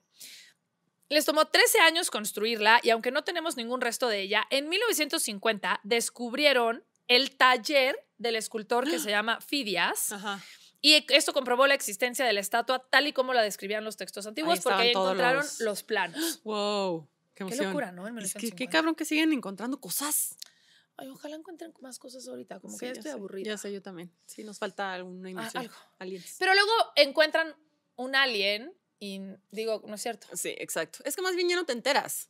A: Les tomó 13 años construirla y aunque no tenemos ningún resto de ella, en 1950 descubrieron el taller del escultor que se llama Fidias. Y esto comprobó la existencia de la estatua tal y como la describían los textos antiguos, porque ahí encontraron los... planos.
B: ¡Wow! ¡Qué, locura, ¿no? que, qué cabrón que siguen encontrando
A: cosas ay, ojalá encuentren más cosas ahorita, como que ya, estoy aburrida. Ya sé, yo también. Sí, nos falta alguna ah, imagen. algo. Pero luego encuentran un alien y digo, no es cierto. Sí, exacto. Es que más bien ya no te enteras.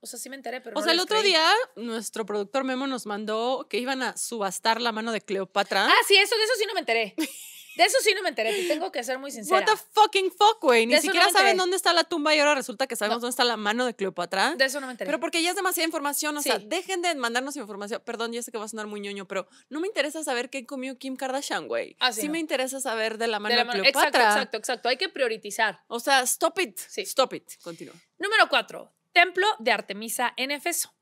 A: O sea, sí me enteré, pero. O sea, el otro día
B: nuestro productor Memo nos mandó que iban a subastar la mano de Cleopatra. Ah, sí, eso de eso sí
A: no me enteré. De eso sí no me enteré, tengo que ser muy sincera. What the
B: fucking fuck, güey. Ni siquiera saben dónde está la tumba y ahora resulta que sabemos dónde está la mano de Cleopatra. De eso no me enteré. Pero porque ya es demasiada información, o sea, dejen de mandarnos información. Perdón, ya sé que va a sonar muy ñoño, pero no me interesa saber qué comió Kim Kardashian, güey. Ah, sí, me
A: interesa saber de la mano de, Cleopatra. Exacto, exacto, exacto. Hay que priorizar. O sea, stop it. Stop it. Continúa. Número cuatro, templo de Artemisa en Efeso.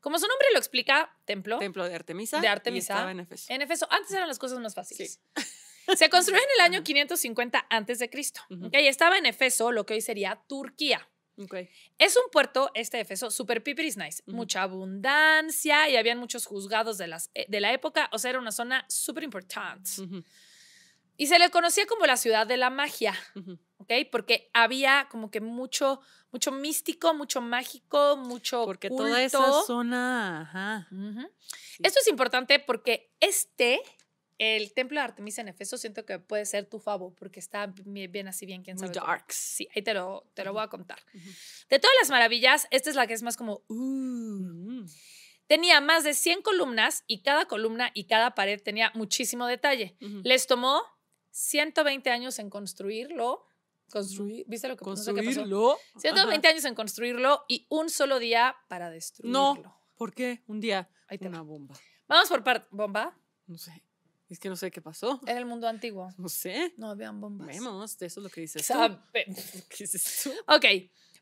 A: Como su nombre lo explica, templo. Templo de Artemisa. De Artemisa. en Efeso. Antes eran las cosas más fáciles. Se construyó en el año 550 a.C. estaba en Efeso, lo que hoy sería Turquía. Es un puerto, este de Efeso, super is nice. Mucha abundancia y habían muchos juzgados de, las, eh, de la época. O sea, era una zona súper importante. Y se le conocía como la ciudad de la magia, Porque había como que mucho, mucho místico, mucho mágico, mucho Porque toda esa zona, Esto es importante porque este el templo de Artemisa en Efeso siento que puede ser tu favor porque está bien así, bien quién sabe. darks. Sí, ahí te lo, te lo voy a contar. De todas las maravillas, esta es la que es más como... Uh". Mm. Tenía más de 100 columnas y cada columna y cada pared tenía muchísimo detalle. Les tomó 120 años en construirlo. Construir, ¿Viste lo que, construirlo? pasó? 120 años en construirlo y un solo día para destruirlo. No, ¿por
B: qué? Un día, Ahí una bomba.
A: Vamos por parte. ¿Bomba? No sé. Es que no sé qué pasó. Era el mundo antiguo. No sé. No habían bombas. Vemos, eso es lo que dices tú. ¿Qué Ok.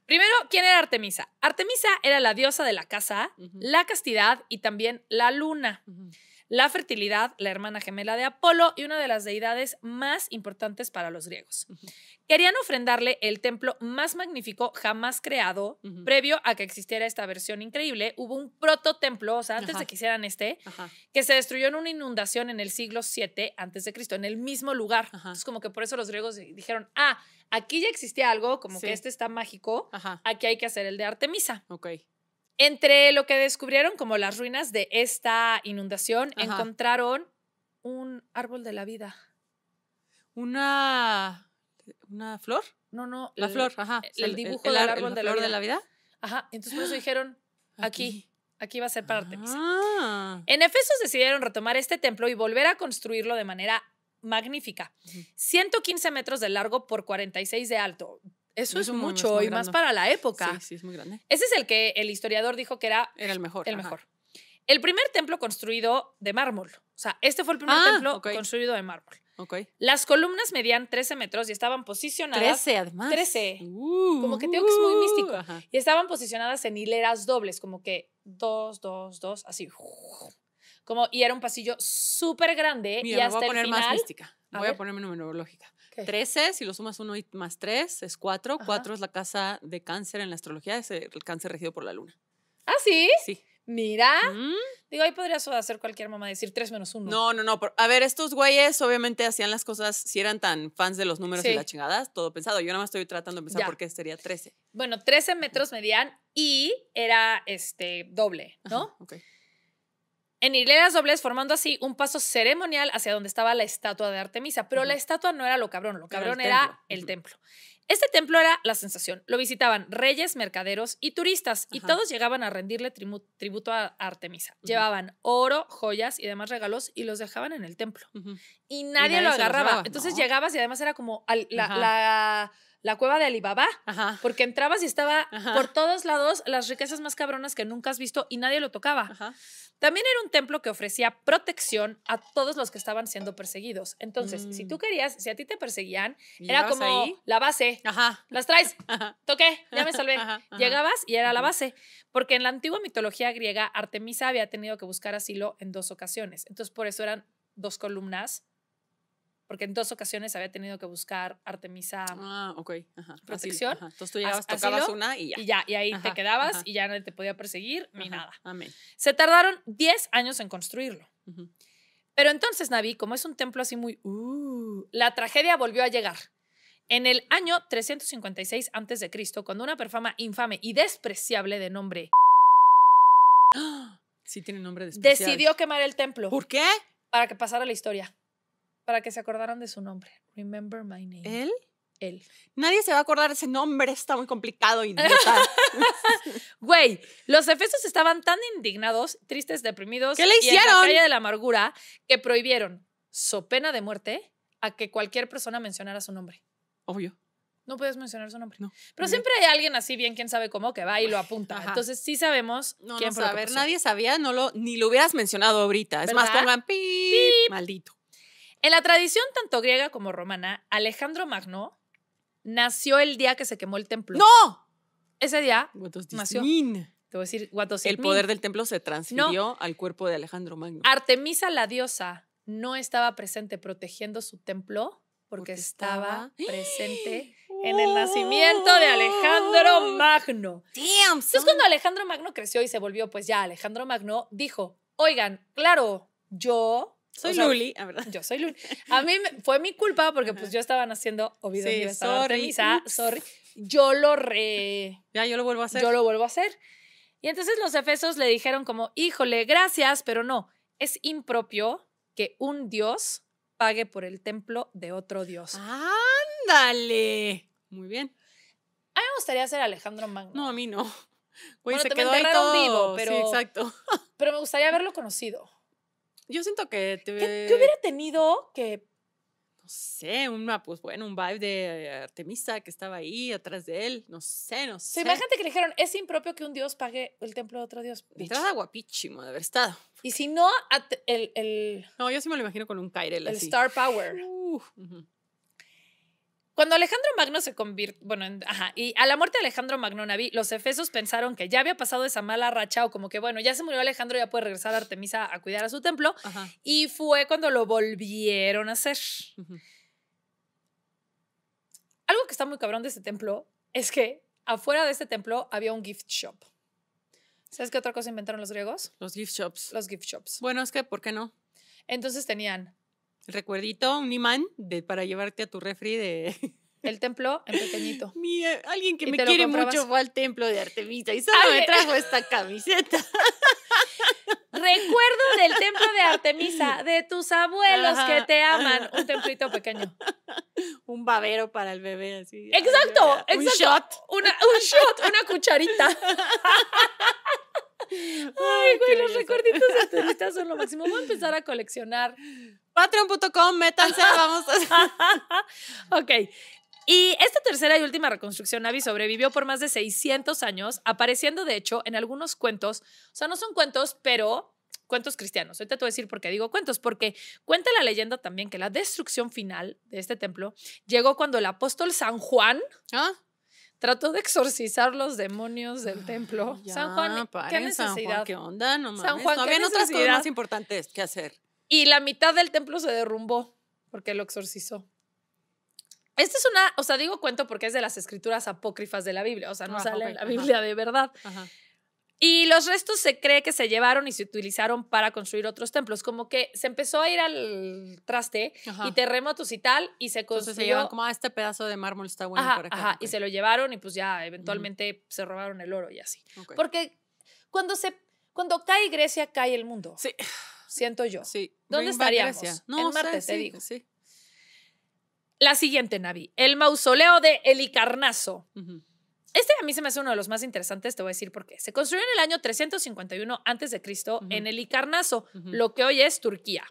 A: Primero, ¿quién era Artemisa? Artemisa era la diosa de la casa, la castidad y también la luna la fertilidad, la hermana gemela de Apolo y una de las deidades más importantes para los griegos. Querían ofrendarle el templo más magnífico jamás creado. Previo a que existiera esta versión increíble, hubo un prototemplo, o sea, antes de que hicieran este, que se destruyó en una inundación en el siglo VII antes de Cristo, en el mismo lugar. Es como que por eso los griegos dijeron, ah, aquí ya existía algo, como que este está mágico, aquí hay que hacer el de Artemisa. Ok. Entre lo que descubrieron como las ruinas de esta inundación, encontraron un árbol de la vida.
B: Una una flor? No, no, la flor, ajá. El, dibujo del árbol de la, vida.
A: Ajá, entonces por eso ah, dijeron aquí, aquí va a ser para Artemisa. Ah. En Efesos decidieron retomar este templo y volver a construirlo de manera magnífica. 115 metros de largo por 46 de alto, eso es, mucho y más para la época. Sí, sí, es muy grande. Ese es el que el historiador dijo que era, el mejor. El mejor. El primer templo construido de mármol. O sea, este fue el primer ah, templo construido de mármol. Okay. Las columnas medían 13 metros y estaban posicionadas. 13 además. 13. Uh, como que tengo que es muy místico. y estaban posicionadas en hileras dobles, como que dos, dos, dos, así. Como, y era un pasillo súper grande. y hasta voy a poner más mística. A voy a
B: ponerme numerológica. 13, si lo sumas y más 3, es 4. 4 es la casa de cáncer en la astrología, es el cáncer regido por la luna.
A: ¿Ah, sí? Sí. Mira. Mm. Digo, ahí podrías hacer cualquier mamá decir 3 menos 1. No,
B: no, no. a ver, estos güeyes obviamente hacían las cosas, si eran tan fans de los números y las chingadas, todo pensado. Yo nada más estoy tratando de pensar porque por qué
A: sería 13. Bueno, 13 metros medían y era este doble, ¿no? ok en hileras dobles formando así un paso ceremonial hacia donde estaba la estatua de Artemisa, pero la estatua no era lo cabrón, lo cabrón era el, templo. Este templo era la sensación. Lo visitaban reyes, mercaderos y turistas, y todos llegaban a rendirle tributo a Artemisa. Llevaban oro, joyas y demás regalos y los dejaban en el templo. y, nadie lo agarraba. Entonces llegabas y además era como la la cueva de Alibaba, porque entrabas y estaba por todos lados las riquezas más cabronas que nunca has visto y nadie lo tocaba. También era un templo que ofrecía protección a todos los que estaban siendo perseguidos. Entonces, si mm. tú querías, si a ti te perseguían, era como la base. Las traes, toqué, ya me salvé. Llegabas y era la base, porque en la antigua mitología griega Artemisa había tenido que buscar asilo en dos ocasiones. Entonces, por eso eran dos columnas porque en dos ocasiones había tenido que buscar Artemisa ah,
B: protección. Entonces tú llegabas, tocabas una y ya. Y ya,
A: y ahí te quedabas y ya nadie te podía perseguir ni nada. Amén. Se tardaron 10 años en construirlo. Pero entonces, Naví, como es un templo así muy... Uh, la tragedia volvió a llegar. En el año 356 a.C., cuando una perfama infame y despreciable de nombre...
B: Sí tiene nombre despreciable. Decidió
A: quemar el templo. ¿Por qué? Para que pasara la historia para que se acordaran de su nombre. Remember my name. ¿Él? Él. Nadie se va a acordar de ese nombre, está muy complicado, tal. Güey, los efesos estaban tan indignados, tristes, deprimidos. ¿Qué le hicieron? en la calle de la amargura, que prohibieron, so pena de muerte, a que cualquier persona mencionara su nombre. Obvio. No puedes mencionar su nombre. No. Pero siempre hay alguien así bien, quien sabe cómo, que va y lo apunta. Entonces sí sabemos no, quién no saber, nadie sabía, no lo, ni lo hubieras mencionado ahorita. Es más, pongan maldito. En la tradición tanto griega como romana, Alejandro Magno nació el día que se quemó el templo. ¡No! Ese día nació.
B: Te
A: voy a decir, what El poder del
B: templo se transfirió al cuerpo de Alejandro Magno.
A: Artemisa, la diosa, no estaba presente protegiendo su templo porque, estaba, ¡Eh! presente en el nacimiento de Alejandro oh. Magno. Damn, Entonces cuando Alejandro Magno creció y se volvió pues ya Alejandro Magno, dijo, oigan, claro, yo soy Luli, la verdad. Yo soy Luli. A mí fue mi culpa porque pues yo estaba naciendo Ovidio sí, sorry. sorry. Yo lo re... Ya, yo lo vuelvo a hacer. Yo lo vuelvo a hacer. Y entonces los efesos le dijeron como, híjole, gracias, pero no, es impropio que un dios pague por el templo de otro dios. ¡Ándale! Muy bien. A mí me gustaría ser Alejandro Mango. No, a mí no. bueno, se quedó ahí vivo, pero... Sí, exacto. Pero me gustaría haberlo conocido. Yo siento que... Te... ¿Qué, hubiera tenido que...?
B: No sé, pues bueno, un vibe de Artemisa que estaba ahí atrás de él. No sé, no sé. imagínate
A: que le dijeron, es impropio que un dios pague el templo de otro dios.
B: Estaba guapísimo de haber estado. Y si no, el, el... No, yo sí me lo imagino con un así. El Star Power.
A: Cuando Alejandro Magno se convirtió, bueno, ajá, y a la muerte de Alejandro Magno Naví, los efesos pensaron que ya había pasado esa mala racha o como que, bueno, ya se murió Alejandro, ya puede regresar a Artemisa a cuidar a su templo. Y fue cuando lo volvieron a hacer. Algo que está muy cabrón de este templo es que afuera de este templo había un gift shop. ¿Sabes qué otra cosa inventaron los griegos?
B: Los gift shops. Los gift shops. Bueno, es que, ¿por qué no?
A: Entonces tenían
B: recuerdito, un imán de, para llevarte a tu refri de...
A: El templo en pequeñito. Eh, alguien
B: que me quiere mucho fue al templo de Artemisa y solo me trajo esta camiseta.
A: Recuerdo del templo de Artemisa, de tus abuelos que te aman. Un templito pequeño. Un babero para el bebé, así. Exacto, exacto. Un shot. Una, un shot, una cucharita. Ay, güey, los recuerditos de Artemisa son lo máximo. Voy a empezar a coleccionar Patreon.com, métanse, vamos. ok. Y esta tercera y última reconstrucción, Navi, sobrevivió por más de 600 años, apareciendo de hecho en algunos cuentos. O sea, no son cuentos, pero cuentos cristianos. Ahorita te voy a decir por qué digo cuentos, porque cuenta la leyenda también que la destrucción final de este templo llegó cuando el apóstol San Juan ah. trató de exorcizar los demonios del templo. San Juan, ¿qué necesidad? ¿qué onda? No mames, cosas más importantes que hacer. Y la mitad del templo se derrumbó porque lo exorcizó. Esta es una, o sea, digo cuento porque es de las escrituras apócrifas de la Biblia, o sea, no ah, sale en la Biblia de verdad. Y los restos se cree que se llevaron y se utilizaron para construir otros templos, como que se empezó a ir al traste y terremotos y tal, y se construyó. Entonces se como a ah, este pedazo de mármol está bueno para acá. y se lo llevaron y pues ya eventualmente se robaron el oro y así. Porque cuando se, cuando cae Grecia, cae el mundo. Sí siento yo. Sí. ¿Dónde estaríamos? No, el martes, te digo. La siguiente, Navi. El mausoleo de Helicarnaso. Este a mí se me hace uno de los más interesantes, te voy a decir por qué. Se construyó en el año 351 antes de Cristo en Helicarnaso, lo que hoy es Turquía.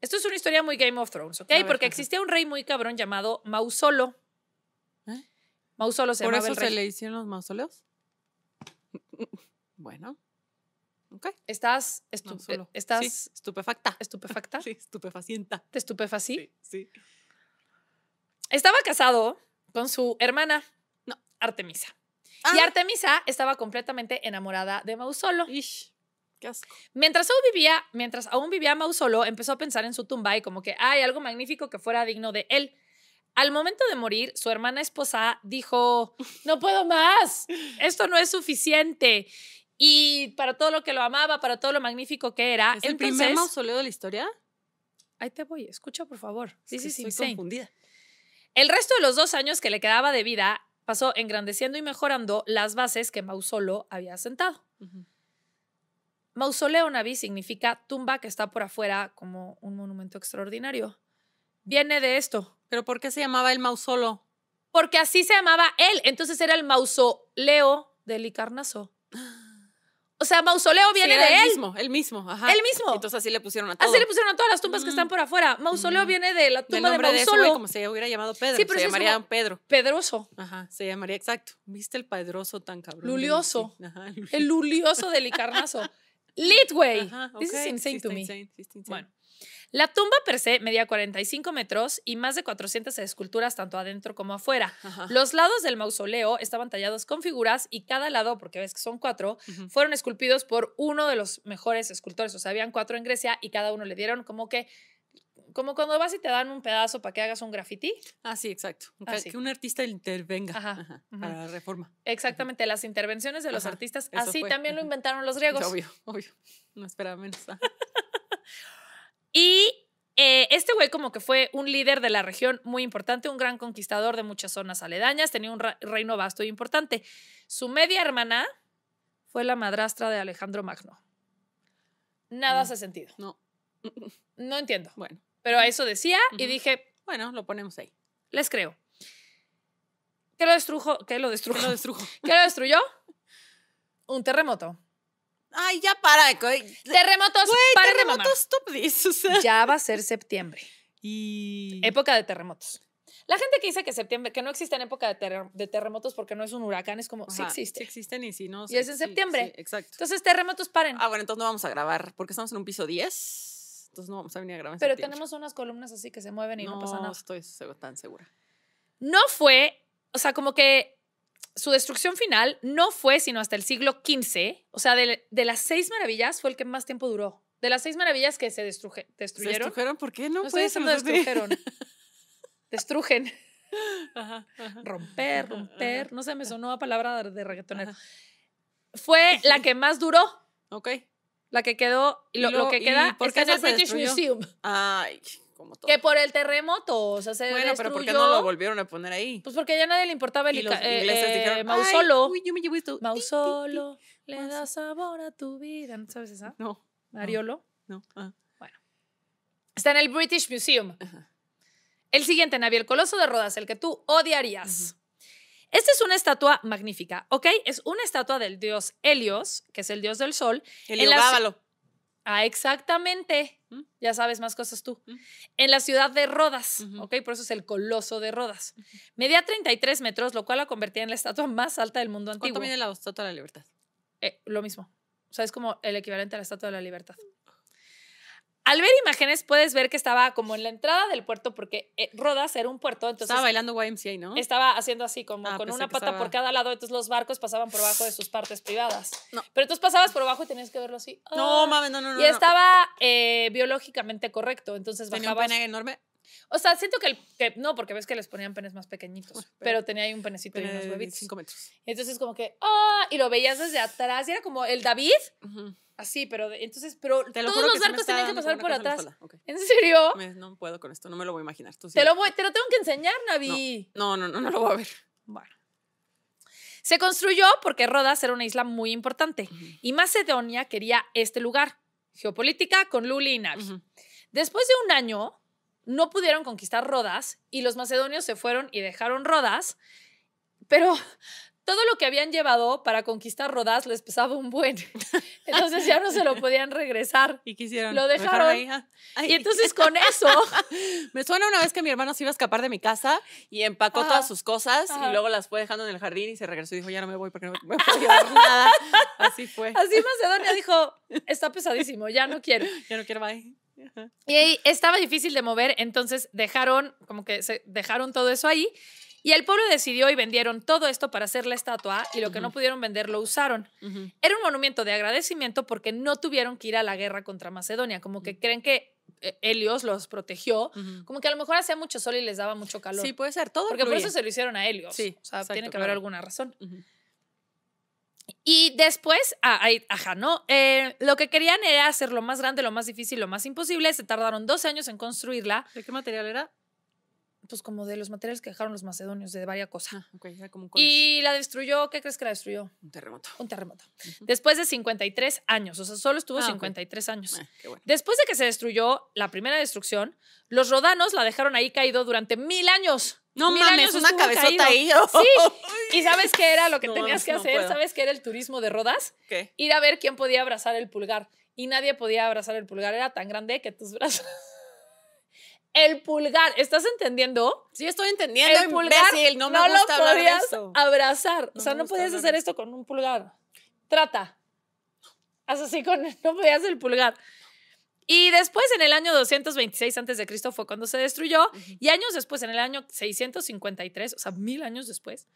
A: Esto es una historia muy Game of Thrones, Okay, Porque existía un rey muy cabrón llamado Mausolo. ¿Eh? Mausolo se ¿Por se le
B: hicieron los mausoleos?
A: Bueno. Estás, eh, estás estupefacta. Estupefacta. sí, estupefacienta. Te estupefací. Sí, Estaba casado con su hermana, no, Artemisa. Ah. Y Artemisa estaba completamente enamorada de Mausolo. Qué asco. Mientras aún vivía, mientras aún vivía Mausolo, empezó a pensar en su tumba y como que hay algo magnífico que fuera digno de él. Al momento de morir, su hermana esposa dijo, no puedo más, esto no es suficiente y para todo lo que lo amaba, para todo lo magnífico que era. ¿Es el primer mausoleo de la historia? Ahí te voy, escucha por favor. Sí, sí, sí. Estoy confundida. El resto de los dos años que le quedaba de vida pasó engrandeciendo y mejorando las bases que Mausolo había sentado. Mausoleo Naví significa tumba que está por afuera como un monumento extraordinario. Viene de esto. ¿Pero por qué se llamaba el Mausolo? Porque así se llamaba él. Entonces era el mausoleo de Licarnaso o sea, mausoleo viene de él. El mismo,
B: el mismo, ajá. El mismo. Entonces así le pusieron a todas. Así le pusieron
A: a todas las tumbas que están por afuera. Mausoleo viene de la tumba de Mausolo. De como se hubiera llamado Pedro. Sí, pero se llamaría Pedro. Pedroso. Ajá, se llamaría, exacto. ¿Viste el pedroso tan cabrón? Lulioso.
B: Ajá, El
A: lulioso del Icarnazo. Litway. Ajá, okay. This is insane to me. Bueno. La tumba per se medía 45 metros y más de 400 esculturas tanto adentro como afuera. Los lados del mausoleo estaban tallados con figuras y cada lado, porque ves que son cuatro, fueron esculpidos por uno de los mejores escultores. O sea, habían cuatro en Grecia y cada uno le dieron como que como cuando vas y te dan un pedazo para que hagas un graffiti. Ah, sí, exacto. Que,
B: un artista intervenga para la
A: reforma. Exactamente, las intervenciones de los artistas. Así también lo inventaron los griegos. obvio, obvio. No esperaba menos. Y eh, este güey como que fue un líder de la región muy importante, un gran conquistador de muchas zonas aledañas, tenía un reino vasto y e importante. Su media hermana fue la madrastra de Alejandro Magno. Nada hace sentido. No. No entiendo. Bueno. Pero a eso decía y dije, bueno, lo ponemos ahí. Les creo. lo destrujo? ¿Qué lo destrujo? ¿Qué lo, destrujo? ¿Qué lo destruyó? Un terremoto. Ay, ya para. Terremotos. Güey, terremotos, stop Ya va a ser septiembre. Y. Época de terremotos. La gente que dice que septiembre, que no existe en época de, terremotos porque no es un huracán, es como, sí existe. Sí existen y si no. y es en septiembre. exacto. Entonces, terremotos paren. Ah, bueno, entonces no vamos
B: a grabar porque estamos en un piso 10. Entonces no vamos a venir a grabar. Pero tenemos
A: unas columnas así que se mueven y no, no pasa nada. No
B: estoy tan segura.
A: No fue, o sea, como que su destrucción final no fue sino hasta el siglo XV, o sea, de, las seis maravillas fue el que más tiempo duró. De las seis maravillas que se destruje, destruyeron. ¿Se destruyeron?
B: ¿Por qué no? No ¿Se
A: Romper, romper. No sé, me sonó a palabra de reggaetonero. Fue la que más duró. Ok. La que quedó, lo, que queda está en el British Museum. Ay, que por el terremoto, o sea, Bueno, pero ¿por qué no lo
B: volvieron a poner ahí?
A: Pues porque ya nadie le importaba el y eh, eh, Mausolo. Mausolo, le da sabor a tu vida. ¿No sabes esa? No. ¿Mariolo? No. Ah. Bueno. Está en el British Museum. El siguiente, Navi, el Coloso de Rodas, el que tú odiarías. Esta es una estatua magnífica, ¿ok? Es una estatua del dios Helios, que es el dios del sol. Helio Ah, exactamente. Mm. Ya sabes más cosas tú. Mm. En la ciudad de Rodas, ¿ok? Por eso es el coloso de Rodas. Medía 33 metros, lo cual la convertía en la estatua más alta del mundo antiguo. ¿Cuánto mide la Estatua de la Libertad? Eh, lo mismo. O sea, es como el equivalente a la Estatua de la Libertad. Al ver imágenes puedes ver que estaba como en la entrada del puerto porque eh, Rodas era un puerto, entonces estaba bailando YMCA, ¿no? Estaba haciendo así como ah, con una pata por cada lado, entonces los barcos pasaban por debajo de sus partes privadas. No. Pero entonces pasabas por abajo y tenías que verlo así. No, ah. mames, no, no, no. Y estaba eh, biológicamente correcto, entonces bajabas. Tenía un pene enorme. O sea, siento que, el, no, porque ves que les ponían penes más pequeñitos, pero, tenía ahí un penecito y unos huevitos. Cinco metros. Entonces como que, ah, y lo veías desde atrás y era como el David. Así, pero entonces, pero te lo todos los barcos tenían que pasar por atrás. ¿En serio?
B: no puedo con esto, no me lo voy a imaginar.
A: te, lo voy, te lo tengo que enseñar, Navi.
B: No, no, no, no, lo voy a ver. Bueno.
A: Se construyó porque Rodas era una isla muy importante y Macedonia quería este lugar. Geopolítica con Luli y Navi. Después de un año, no pudieron conquistar Rodas y los macedonios se fueron y dejaron Rodas, pero todo lo que habían llevado para conquistar Rodas les pesaba un buen. Entonces ya no se lo podían regresar. Y quisieron. Lo dejaron. Ahí, Y entonces con eso. Me suena una
B: vez que mi hermano se iba a escapar de mi casa y empacó todas sus cosas y luego las fue dejando en el jardín y se regresó y dijo, ya no me voy porque no me puedo llevar nada. Así fue. Así Macedonia
A: dijo, está pesadísimo, ya no quiero. Ya no quiero, bye. Y estaba difícil de mover, entonces dejaron, como que se dejaron todo eso ahí y el pueblo decidió y vendieron todo esto para hacer la estatua y lo que no pudieron vender lo usaron. Era un monumento de agradecimiento porque no tuvieron que ir a la guerra contra Macedonia, como que creen que eh, Helios los protegió, como que a lo mejor hacía mucho sol y les daba mucho calor. Sí, puede ser todo. Porque por eso se lo hicieron a Helios. Sí, tiene que haber alguna razón. Y después, ah, ajá, ¿no? Eh, lo que querían era hacer lo más grande, lo más difícil, lo más imposible. Se tardaron 12 años en construirla. ¿De qué material era? pues como de los materiales que dejaron los macedonios, de varias cosas. Ah, y la destruyó, ¿qué crees que la destruyó? Un terremoto. Un terremoto. Después de 53 años, o sea, solo estuvo 53 ah, años. Ah, qué bueno. Después de que se destruyó la primera destrucción, los rodanos la dejaron ahí caído durante mil años. No mil mames, años una cabezota ahí. Sí. ¿Y sabes qué era lo que tenías que hacer? ¿Sabes qué era el turismo de Rodas? Ir a ver quién podía abrazar el pulgar. Y nadie podía abrazar el pulgar, era tan grande que tus brazos el pulgar, ¿estás entendiendo? Sí, estoy entendiendo. El pulgar imbécil, no, no lo podías abrazar. o sea, no podías hacer esto con un pulgar. Trata. Haz así con, no podías el pulgar. Y después en el año 226 a.C. fue cuando se destruyó y años después, en el año 653, o sea, mil años después,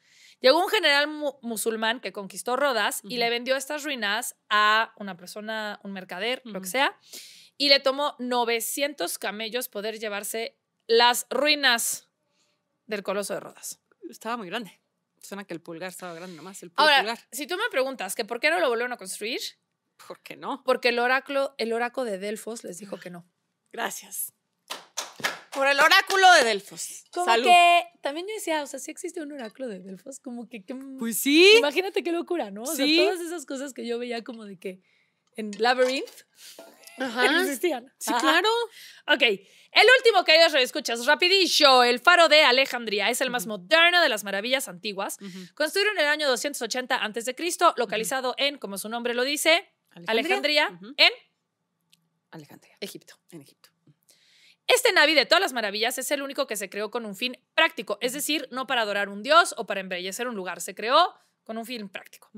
A: llegó un general musulmán que conquistó Rodas y le vendió estas ruinas a una persona, un mercader, lo que sea y le tomó 900 camellos poder llevarse las ruinas del Coloso de Rodas. Estaba muy grande. Suena
B: que el pulgar estaba grande
A: nomás, el Ahora, si tú me preguntas que por qué no lo volvieron a construir. ¿Por qué no? Porque el oráculo, el oráculo de Delfos les dijo que no. Gracias. Por el oráculo
B: de Delfos.
A: Como que también yo decía, o sea, si existe un oráculo de Delfos, como que, mm, Pues sí. Imagínate qué locura, ¿no? O ¿Sí? todas esas cosas que yo veía como de que en Labyrinth Ajá. Sí, claro. Ok. El último, que ellos escuchas rapidísimo El faro de Alejandría es el más moderno de las maravillas antiguas. Construido en el año 280 a.C., localizado Cristo Localizado en, como su nombre lo dice, Alejandría, en
B: Alejandría, Egipto. En Egipto.
A: Este Navi de todas las maravillas es el único que se creó con un fin práctico, es decir, no para adorar un dios o para embellecer un lugar, se creó con un film práctico.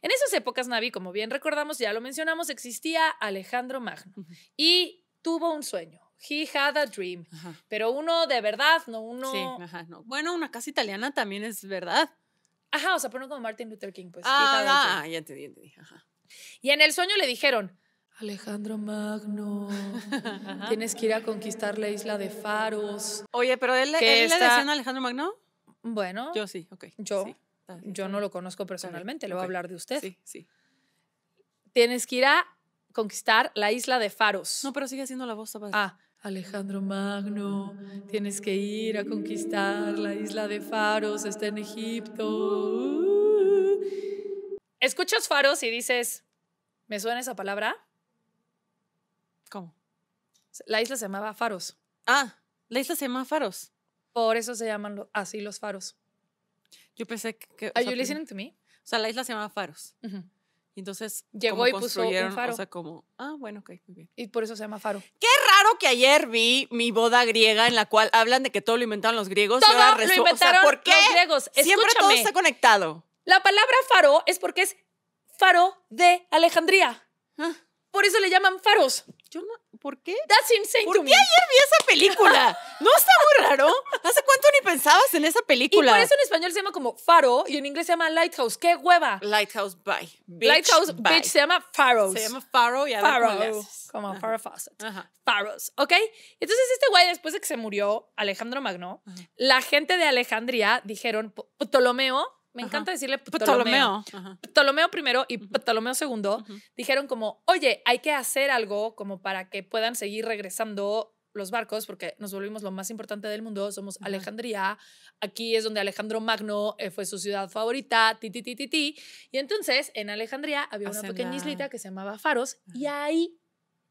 A: En esas épocas, Navi, como bien recordamos, ya lo mencionamos, existía Alejandro Magno y tuvo un sueño. He had a dream, pero uno de verdad, no uno. Sí, ajá, Bueno, una casa italiana también es verdad. Ajá, o sea, pero no como Martin Luther King, pues. Ah, ah ya entendí, Ajá. Y en el sueño le dijeron, Alejandro Magno, tienes que ir a conquistar la isla de Faros. Oye, pero él, le decía a Alejandro Magno. Bueno. Yo sí, ok. Yo. Sí. Yo no lo conozco personalmente, le voy a hablar de usted. Sí, Tienes que ir a conquistar la isla de Faros. No, pero sigue haciendo la voz, ¿sabes? Ah, Alejandro Magno, tienes que ir a conquistar la isla de Faros, está en Egipto. Uh. Escuchas Faros y dices, ¿me suena esa palabra? ¿Cómo? La isla se llamaba Faros. Ah, la isla se llama Faros. Por eso se llaman así los faros. Yo pensé que... ¿Are ah, sea, you listening to
B: me? O sea, la isla se llama Faros. Y entonces llegó y puso un faro. O sea, como,
A: ah, bueno, ok, Y por eso se llama faro.
B: Qué raro que ayer vi mi boda griega en la cual hablan de que todo lo inventaron los griegos. Todo lo inventaron o ¿por qué? los griegos. Escúchame. Siempre todo está conectado.
A: La palabra faro es porque es faro de Alejandría. Ah. Por eso le llaman faros. ¿por qué? That's insane. ¿Por qué ayer vi esa película? ¿No está muy raro? ¿Hace cuánto ni pensabas en esa película? Y por eso en español se llama como faro y en inglés se llama lighthouse. ¡Qué hueva! Lighthouse by. lighthouse se llama Faro. Se llama faro y a Faro. Como faro faucet. Ajá. Faros, ¿ok? Entonces este güey, después de que se murió Alejandro Magno, la gente de Alejandría dijeron, Ptolomeo me encanta decirle Ptolomeo. Ptolomeo, primero y Ptolomeo segundo dijeron como, oye, hay que hacer algo como para que puedan seguir regresando los barcos, porque nos volvimos lo más importante del mundo, somos Alejandría, aquí es donde Alejandro Magno eh, fue su ciudad favorita, Y entonces en Alejandría había una pequeña islita que se llamaba Faros y ahí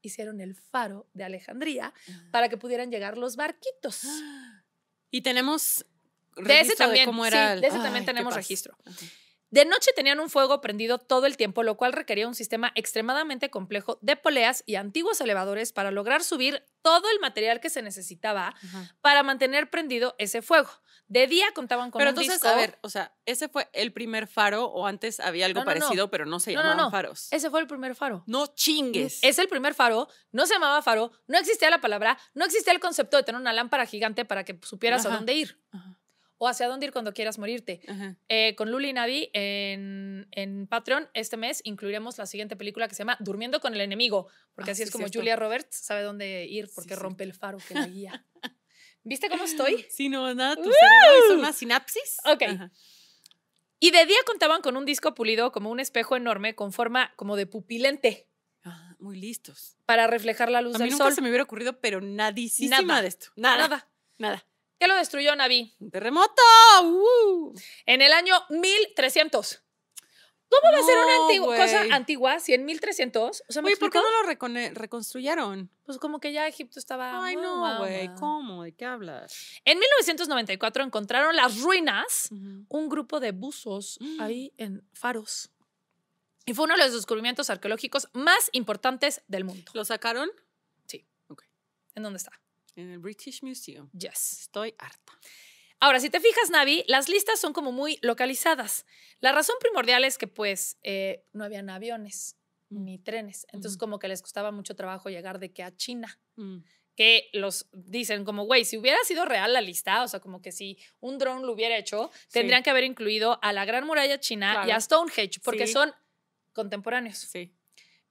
A: hicieron el faro de Alejandría para que pudieran llegar los barquitos. Y tenemos de ese también, también tenemos registro. De noche tenían un fuego prendido todo el tiempo, lo cual requería un sistema extremadamente complejo de poleas y antiguos elevadores para lograr subir todo el material que se necesitaba para mantener prendido ese fuego. De día contaban con pero entonces, a ver,
B: o sea, ¿ese fue el primer faro o antes había algo parecido, pero no se llamaban faros?
A: Ese fue el primer faro. No chingues. Es el primer faro, no se llamaba faro, no existía la palabra, no existía el concepto de tener una lámpara gigante para que supieras a dónde ir. Ajá o hacia dónde ir cuando quieras morirte. Eh, con Luli y en, en, Patreon este mes incluiremos la siguiente película que se llama Durmiendo con el enemigo, porque ah, así es como Julia Roberts sabe dónde ir porque rompe el faro que la guía. ¿Viste cómo estoy? Sí, no, nada, tu cerebro hizo una sinapsis. Ok. Y de día contaban con un disco pulido como un espejo enorme con forma como de pupilente. Ah, muy listos. Para reflejar la luz A mí nunca sol. se me hubiera ocurrido, pero nadisísima nada. de esto. Nada. Nada. nada. ¿Qué lo destruyó Naví? Un terremoto. Uh. En el año 1300. ¿Cómo va a ser una antigua, cosa antigua si en 1300? O sea, Oye, ¿por qué no lo reconstruyeron? Pues como que ya Egipto estaba... Ay, no, güey. ¿Cómo? ¿De qué hablas? En 1994 encontraron las ruinas, un grupo de buzos mm. ahí en Faros. Y fue uno de los descubrimientos arqueológicos más importantes del mundo. ¿Lo sacaron? Sí. ¿En dónde está? En el British Museum. Yes. Estoy harta. Ahora, si te fijas, Navi, las listas son como muy localizadas. La razón primordial es que, pues, eh, no habían aviones mm. ni trenes. Entonces, mm. como que les costaba mucho trabajo llegar de que a China. Mm. Que los dicen como, güey, si hubiera sido real la lista, o sea, como que si un dron lo hubiera hecho, tendrían que haber incluido a la Gran Muralla China y a Stonehenge, porque son contemporáneos. Sí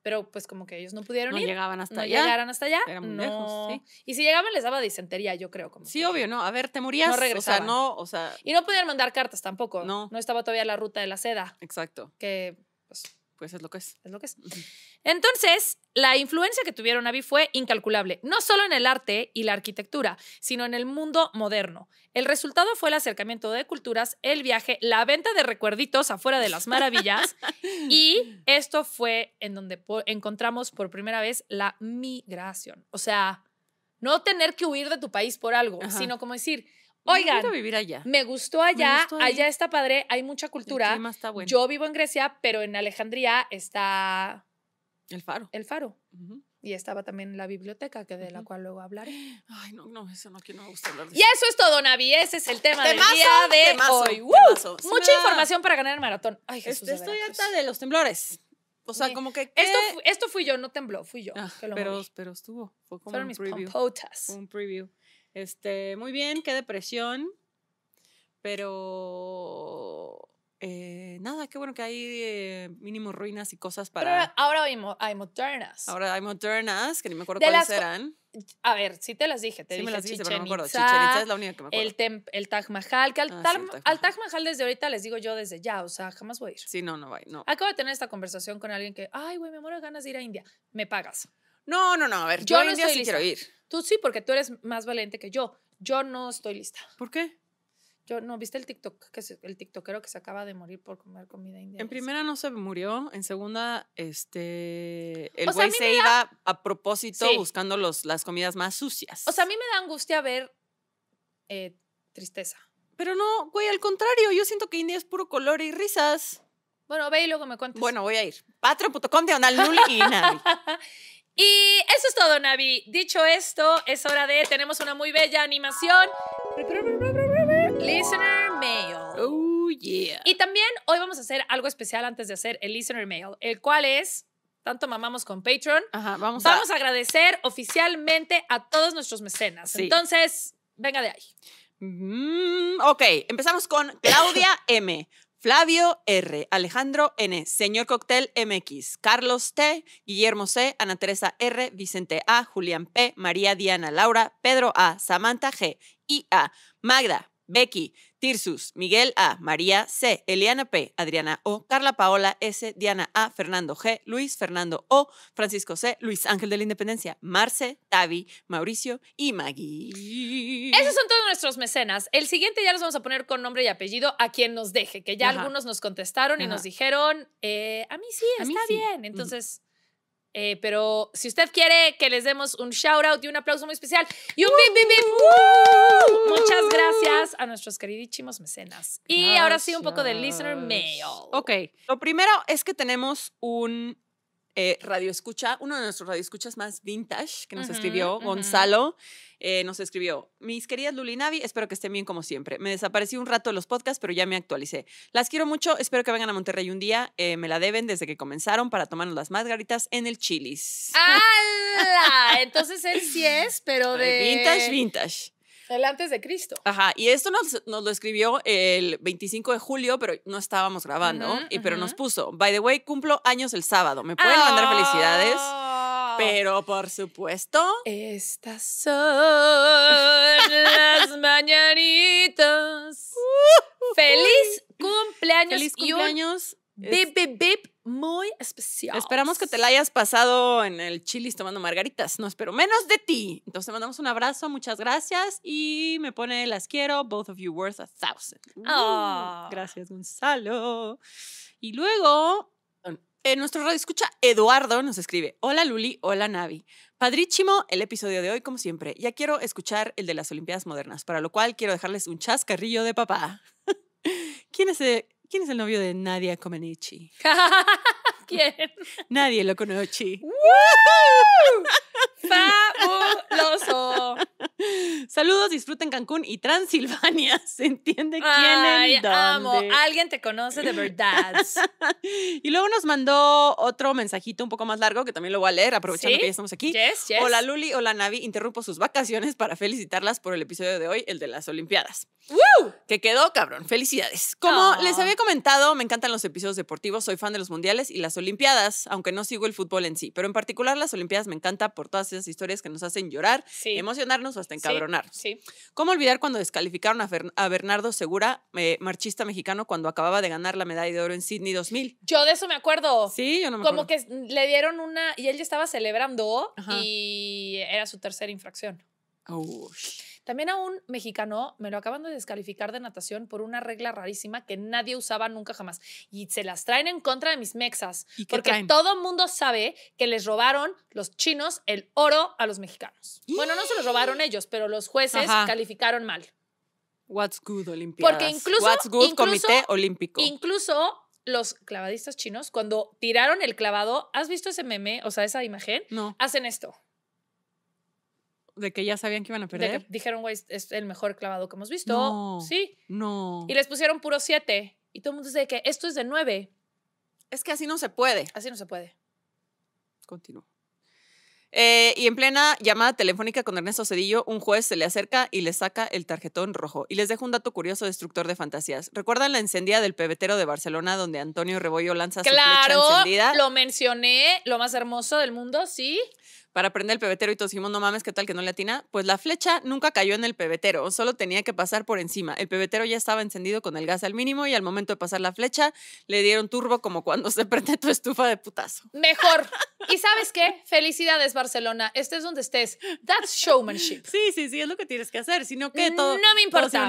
A: pero pues como que ellos no pudieron no llegaban hasta no allá. llegaran hasta allá. Eran muy lejos, Y si llegaban les daba disentería, yo creo. Como sí, obvio, no. A ver, te morías. No regresaban. O sea, no, o sea... Y no podían mandar cartas tampoco. No. No estaba todavía la ruta de la seda. Exacto. Que, pues, eso pues, es lo que es. lo que es. Entonces, la influencia que tuvieron Avi fue incalculable, no solo en el arte y la arquitectura, sino en el mundo moderno. El resultado fue el acercamiento de culturas, el viaje, la venta de recuerditos afuera de las maravillas y esto fue en donde encontramos por primera vez la migración. O sea, no tener que huir de tu país por algo, sino como decir, Oigan, vivir allá. me gustó allá, allá está padre, hay mucha cultura. Yo vivo en Grecia, pero en Alejandría está... El faro. El faro. Y estaba también la biblioteca, que de la cual luego hablaré. Ay, no, no, eso no, aquí no me gusta hablar de Y eso, es todo, Navi. Ese es el tema del día de hoy. mucha información para ganar el maratón. Ay, Jesús, este, estoy harta de los temblores. O sea, como que. Esto, esto fui yo, no tembló, fui yo.
B: Ah, que lo pero, pero estuvo. Fue como Fueron mis preview. Un preview. Este, muy bien, qué depresión. Pero eh, nada, qué bueno que hay eh, mínimo ruinas y cosas para.
A: ahora hay, modernas. Ahora
B: hay modernas, que ni me acuerdo de cuáles eran.
A: A ver, sí te las dije, te sí dije me las dijiste, pero no me acuerdo. Chichen es la única que me acuerdo. El, el Taj Mahal, que al, ah, Taj Mahal. desde ahorita les digo yo desde ya, o sea, jamás voy a ir. Sí,
B: no, no voy, no.
A: Acabo de tener esta conversación con alguien que, ay, güey, me muero de ganas de ir a India. Me pagas. No, no, no, a ver, yo, a no India sí quiero ir. Tú sí, porque tú eres más valiente que yo. Yo no estoy lista. ¿Por qué? Yo no, ¿viste el TikTok que el TikTokero que se acaba de morir por comer comida india. En
B: primera no se murió, en segunda este el güey se iba a propósito buscando los, las comidas más sucias. O
A: sea, a mí me da angustia ver
B: eh, tristeza. Pero no, güey, al contrario, yo siento que India es puro color y risas. Bueno,
A: ve y luego me cuentas.
B: Bueno, voy a ir. Patreon.com nul y nadie.
A: Y eso es todo, Navi. Dicho esto, es hora de. Tenemos una muy bella animación. Listener mail. Oh, yeah. Y también hoy vamos a hacer algo especial antes de hacer el listener mail, el cual es tanto mamamos con Patreon. vamos, a... agradecer oficialmente a todos nuestros mecenas. Entonces, venga de ahí.
B: Mm, ok, empezamos con Claudia M. Flavio R, Alejandro N, Señor Cóctel MX, Carlos T, Guillermo C, Ana Teresa R, Vicente A, Julián P, María Diana Laura, Pedro A, Samantha G, IA, Magda, Becky, Tirsus, Miguel A, María C, Eliana P, Adriana O, Carla Paola S, Diana A, Fernando G, Luis Fernando O, Francisco C, Luis Ángel de la Independencia, Marce, Tavi, Mauricio y Maggie.
A: Esos son todos nuestros mecenas. El siguiente ya los vamos a poner con nombre y apellido a quien nos deje, que ya algunos nos contestaron y nos dijeron, eh, a mí sí, está bien. Entonces... Eh, pero si usted quiere que les demos un shout out y un aplauso muy especial y un bim, bim, bim, muchas gracias a nuestros queridísimos mecenas. Y ahora sí, un poco de listener mail.
B: Ok, lo primero es que tenemos un eh, radio escucha, uno de nuestros radio escuchas más vintage que nos escribió, Gonzalo, eh, nos escribió, mis queridas Lulinavi, espero que estén bien como siempre. Me desaparecí un rato de los podcasts, pero ya me actualicé. Las quiero mucho, espero que vengan a Monterrey un día. Eh, me la deben desde que comenzaron para tomarnos las margaritas en el Chilis.
A: ¡Hala! Entonces él sí es, pero de... Vintage, vintage. El antes de Cristo.
B: Ajá, y esto nos, lo escribió el 25 de julio, pero no estábamos grabando, y, pero nos puso, by the way, cumplo años el sábado, ¿me pueden mandar felicidades? Ah. Pero
A: por supuesto. Estas son las mañanitas. Uh, uh, ¡Feliz cumpleaños! ¡Feliz cumpleaños!
B: Bip, bip, bip muy especial. Esperamos que te la hayas pasado en el chilis tomando margaritas. No espero menos de ti. Entonces te mandamos un abrazo, muchas gracias y me pone las quiero, both of you worth a thousand. Ah. Uh, gracias, Gonzalo. Y luego en nuestro radio escucha, Eduardo nos escribe, hola Luli, hola Navi. Padrísimo el episodio de hoy, como siempre. Ya quiero escuchar el de las Olimpiadas Modernas, para lo cual quiero dejarles un chascarrillo de papá. ¿Quién es eh, ¿Quién es el novio de Nadia Comaneci?
A: ¿Quién?
B: Nadie lo conoce. ¡Fabuloso! Saludos, disfruten Cancún y Transilvania. Se entiende quién dónde? amo.
A: Alguien te conoce de verdad.
B: y luego nos mandó otro mensajito un poco más largo que también lo voy a leer, aprovechando que ya estamos aquí. Hola Luli, hola Navi. Interrumpo sus vacaciones para felicitarlas por el episodio de hoy, el de las Olimpiadas. Que quedó, cabrón. Felicidades. Como les había comentado, me encantan los episodios deportivos. Soy fan de los mundiales y las Olimpiadas, aunque no sigo el fútbol en sí, pero en particular las Olimpiadas me encanta por todas esas historias que nos hacen llorar, emocionarnos hasta encabronar. Sí, ¿Cómo olvidar cuando descalificaron a, Bernardo Segura, eh, marchista mexicano, cuando acababa de ganar la medalla de oro en Sydney
A: 2000? Yo de eso me acuerdo. Sí, yo no me Como acuerdo. Como que le dieron una, y él ya estaba celebrando y era su tercera infracción. También a un mexicano me lo acaban de descalificar de natación por una regla rarísima que nadie usaba nunca jamás. Y se las traen en contra de mis mexas. porque todo todo mundo sabe que les robaron los chinos el oro a los mexicanos. Bueno, no se los robaron ellos, pero los jueces calificaron mal.
B: What's good, Olimpiadas. Porque incluso. What's good, Comité Olímpico.
A: Incluso los clavadistas chinos, cuando tiraron el clavado, ¿has visto ese meme? O sea, esa imagen. No. Hacen esto.
B: ¿De que ya sabían que iban a perder?
A: dijeron, güey, es el mejor clavado que hemos visto. No, sí.
B: No. Y
A: les pusieron puro siete. Y todo el mundo dice que esto es de nueve. Es que así no se puede. Así no se puede.
B: Continúo. Eh, y en plena llamada telefónica con Ernesto Cedillo, un juez se le acerca y le saca el tarjetón rojo. Y les dejo un dato curioso destructor de fantasías. ¿Recuerdan la encendida del pebetero de Barcelona donde Antonio Rebollo lanza su flecha encendida? Claro, lo
A: mencioné, lo más hermoso del mundo, sí
B: para prender el pebetero y todos dijimos, no mames, ¿qué tal que no le atina? Pues la flecha nunca cayó en el pebetero, solo tenía que pasar por encima. El pebetero ya estaba encendido con el gas al mínimo y al momento de pasar la flecha le dieron turbo como cuando se prende tu estufa de putazo.
A: Mejor. ¿Y sabes qué? Felicidades, Barcelona. Estés donde estés. That's showmanship. Sí, sí, sí, es lo que tienes que hacer, sino que todo... No me importa.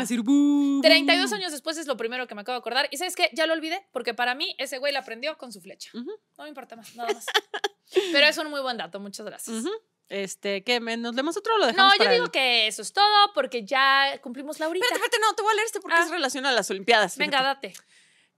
A: 32 años después es lo primero que me acabo de acordar. ¿Y sabes qué? Ya lo olvidé porque para mí ese güey la aprendió con su flecha. No me importa más, nada más. Pero es un muy buen dato, muchas gracias.
B: Este, que nos leemos otro lo dejamos. No, yo digo
A: que eso es todo porque ya cumplimos
B: la horita. Espérate, espérate, no, te voy a leer este porque es ah. relación a las Olimpiadas. Venga, date.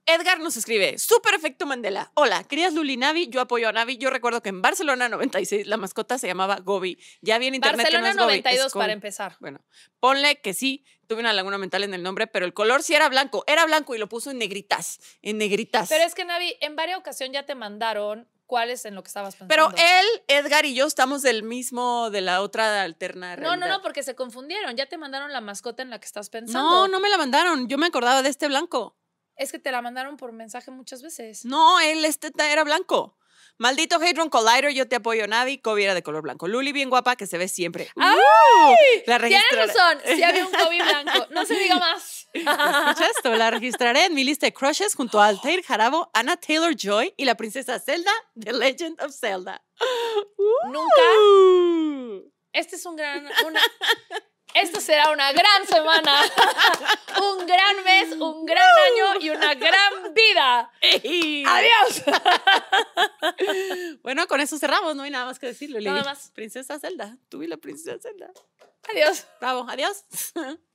B: Edgar nos escribe, super efecto Mandela. Hola, querías Luli Navi, yo apoyo a Navi. Yo recuerdo que en Barcelona 96 la mascota se llamaba Gobi. Ya vi en internet Barcelona no es 92 para empezar. Bueno, ponle que sí, tuve una laguna mental en el nombre, pero el color sí era blanco. Era blanco y lo puso en negritas, en negritas. Pero es
A: que Navi, en varias ocasiones ya te mandaron ¿Cuál es en lo que estabas pensando? Pero
B: él, Edgar y yo estamos del mismo, de la otra alternar No, no, no,
A: porque se confundieron. Ya te mandaron la mascota en la que estás pensando. No, no me
B: la mandaron. Yo me acordaba de este blanco.
A: Es que te la mandaron por mensaje muchas veces.
B: No, él este era blanco. Maldito Hadron Collider, yo te apoyo, Navi. Kobe era de color blanco. Luli, bien guapa, que se ve siempre. ¡Ah! La Tienes razón, Si había un Kobe
A: blanco. No se diga más. Escucha
B: esto? La registraré en mi lista de crushes junto a Altair Jarabo, Anna Taylor-Joy y la princesa Zelda de Legend of Zelda.
A: Nunca. Este es un gran... Una, esto será una gran semana, un gran mes, un gran uh. año y una gran vida.
B: ¡Adiós! bueno, con eso cerramos, no hay nada más que decir, Lili. Nada más. Princesa Zelda, tú y la princesa Zelda. Adiós. Bravo, adiós.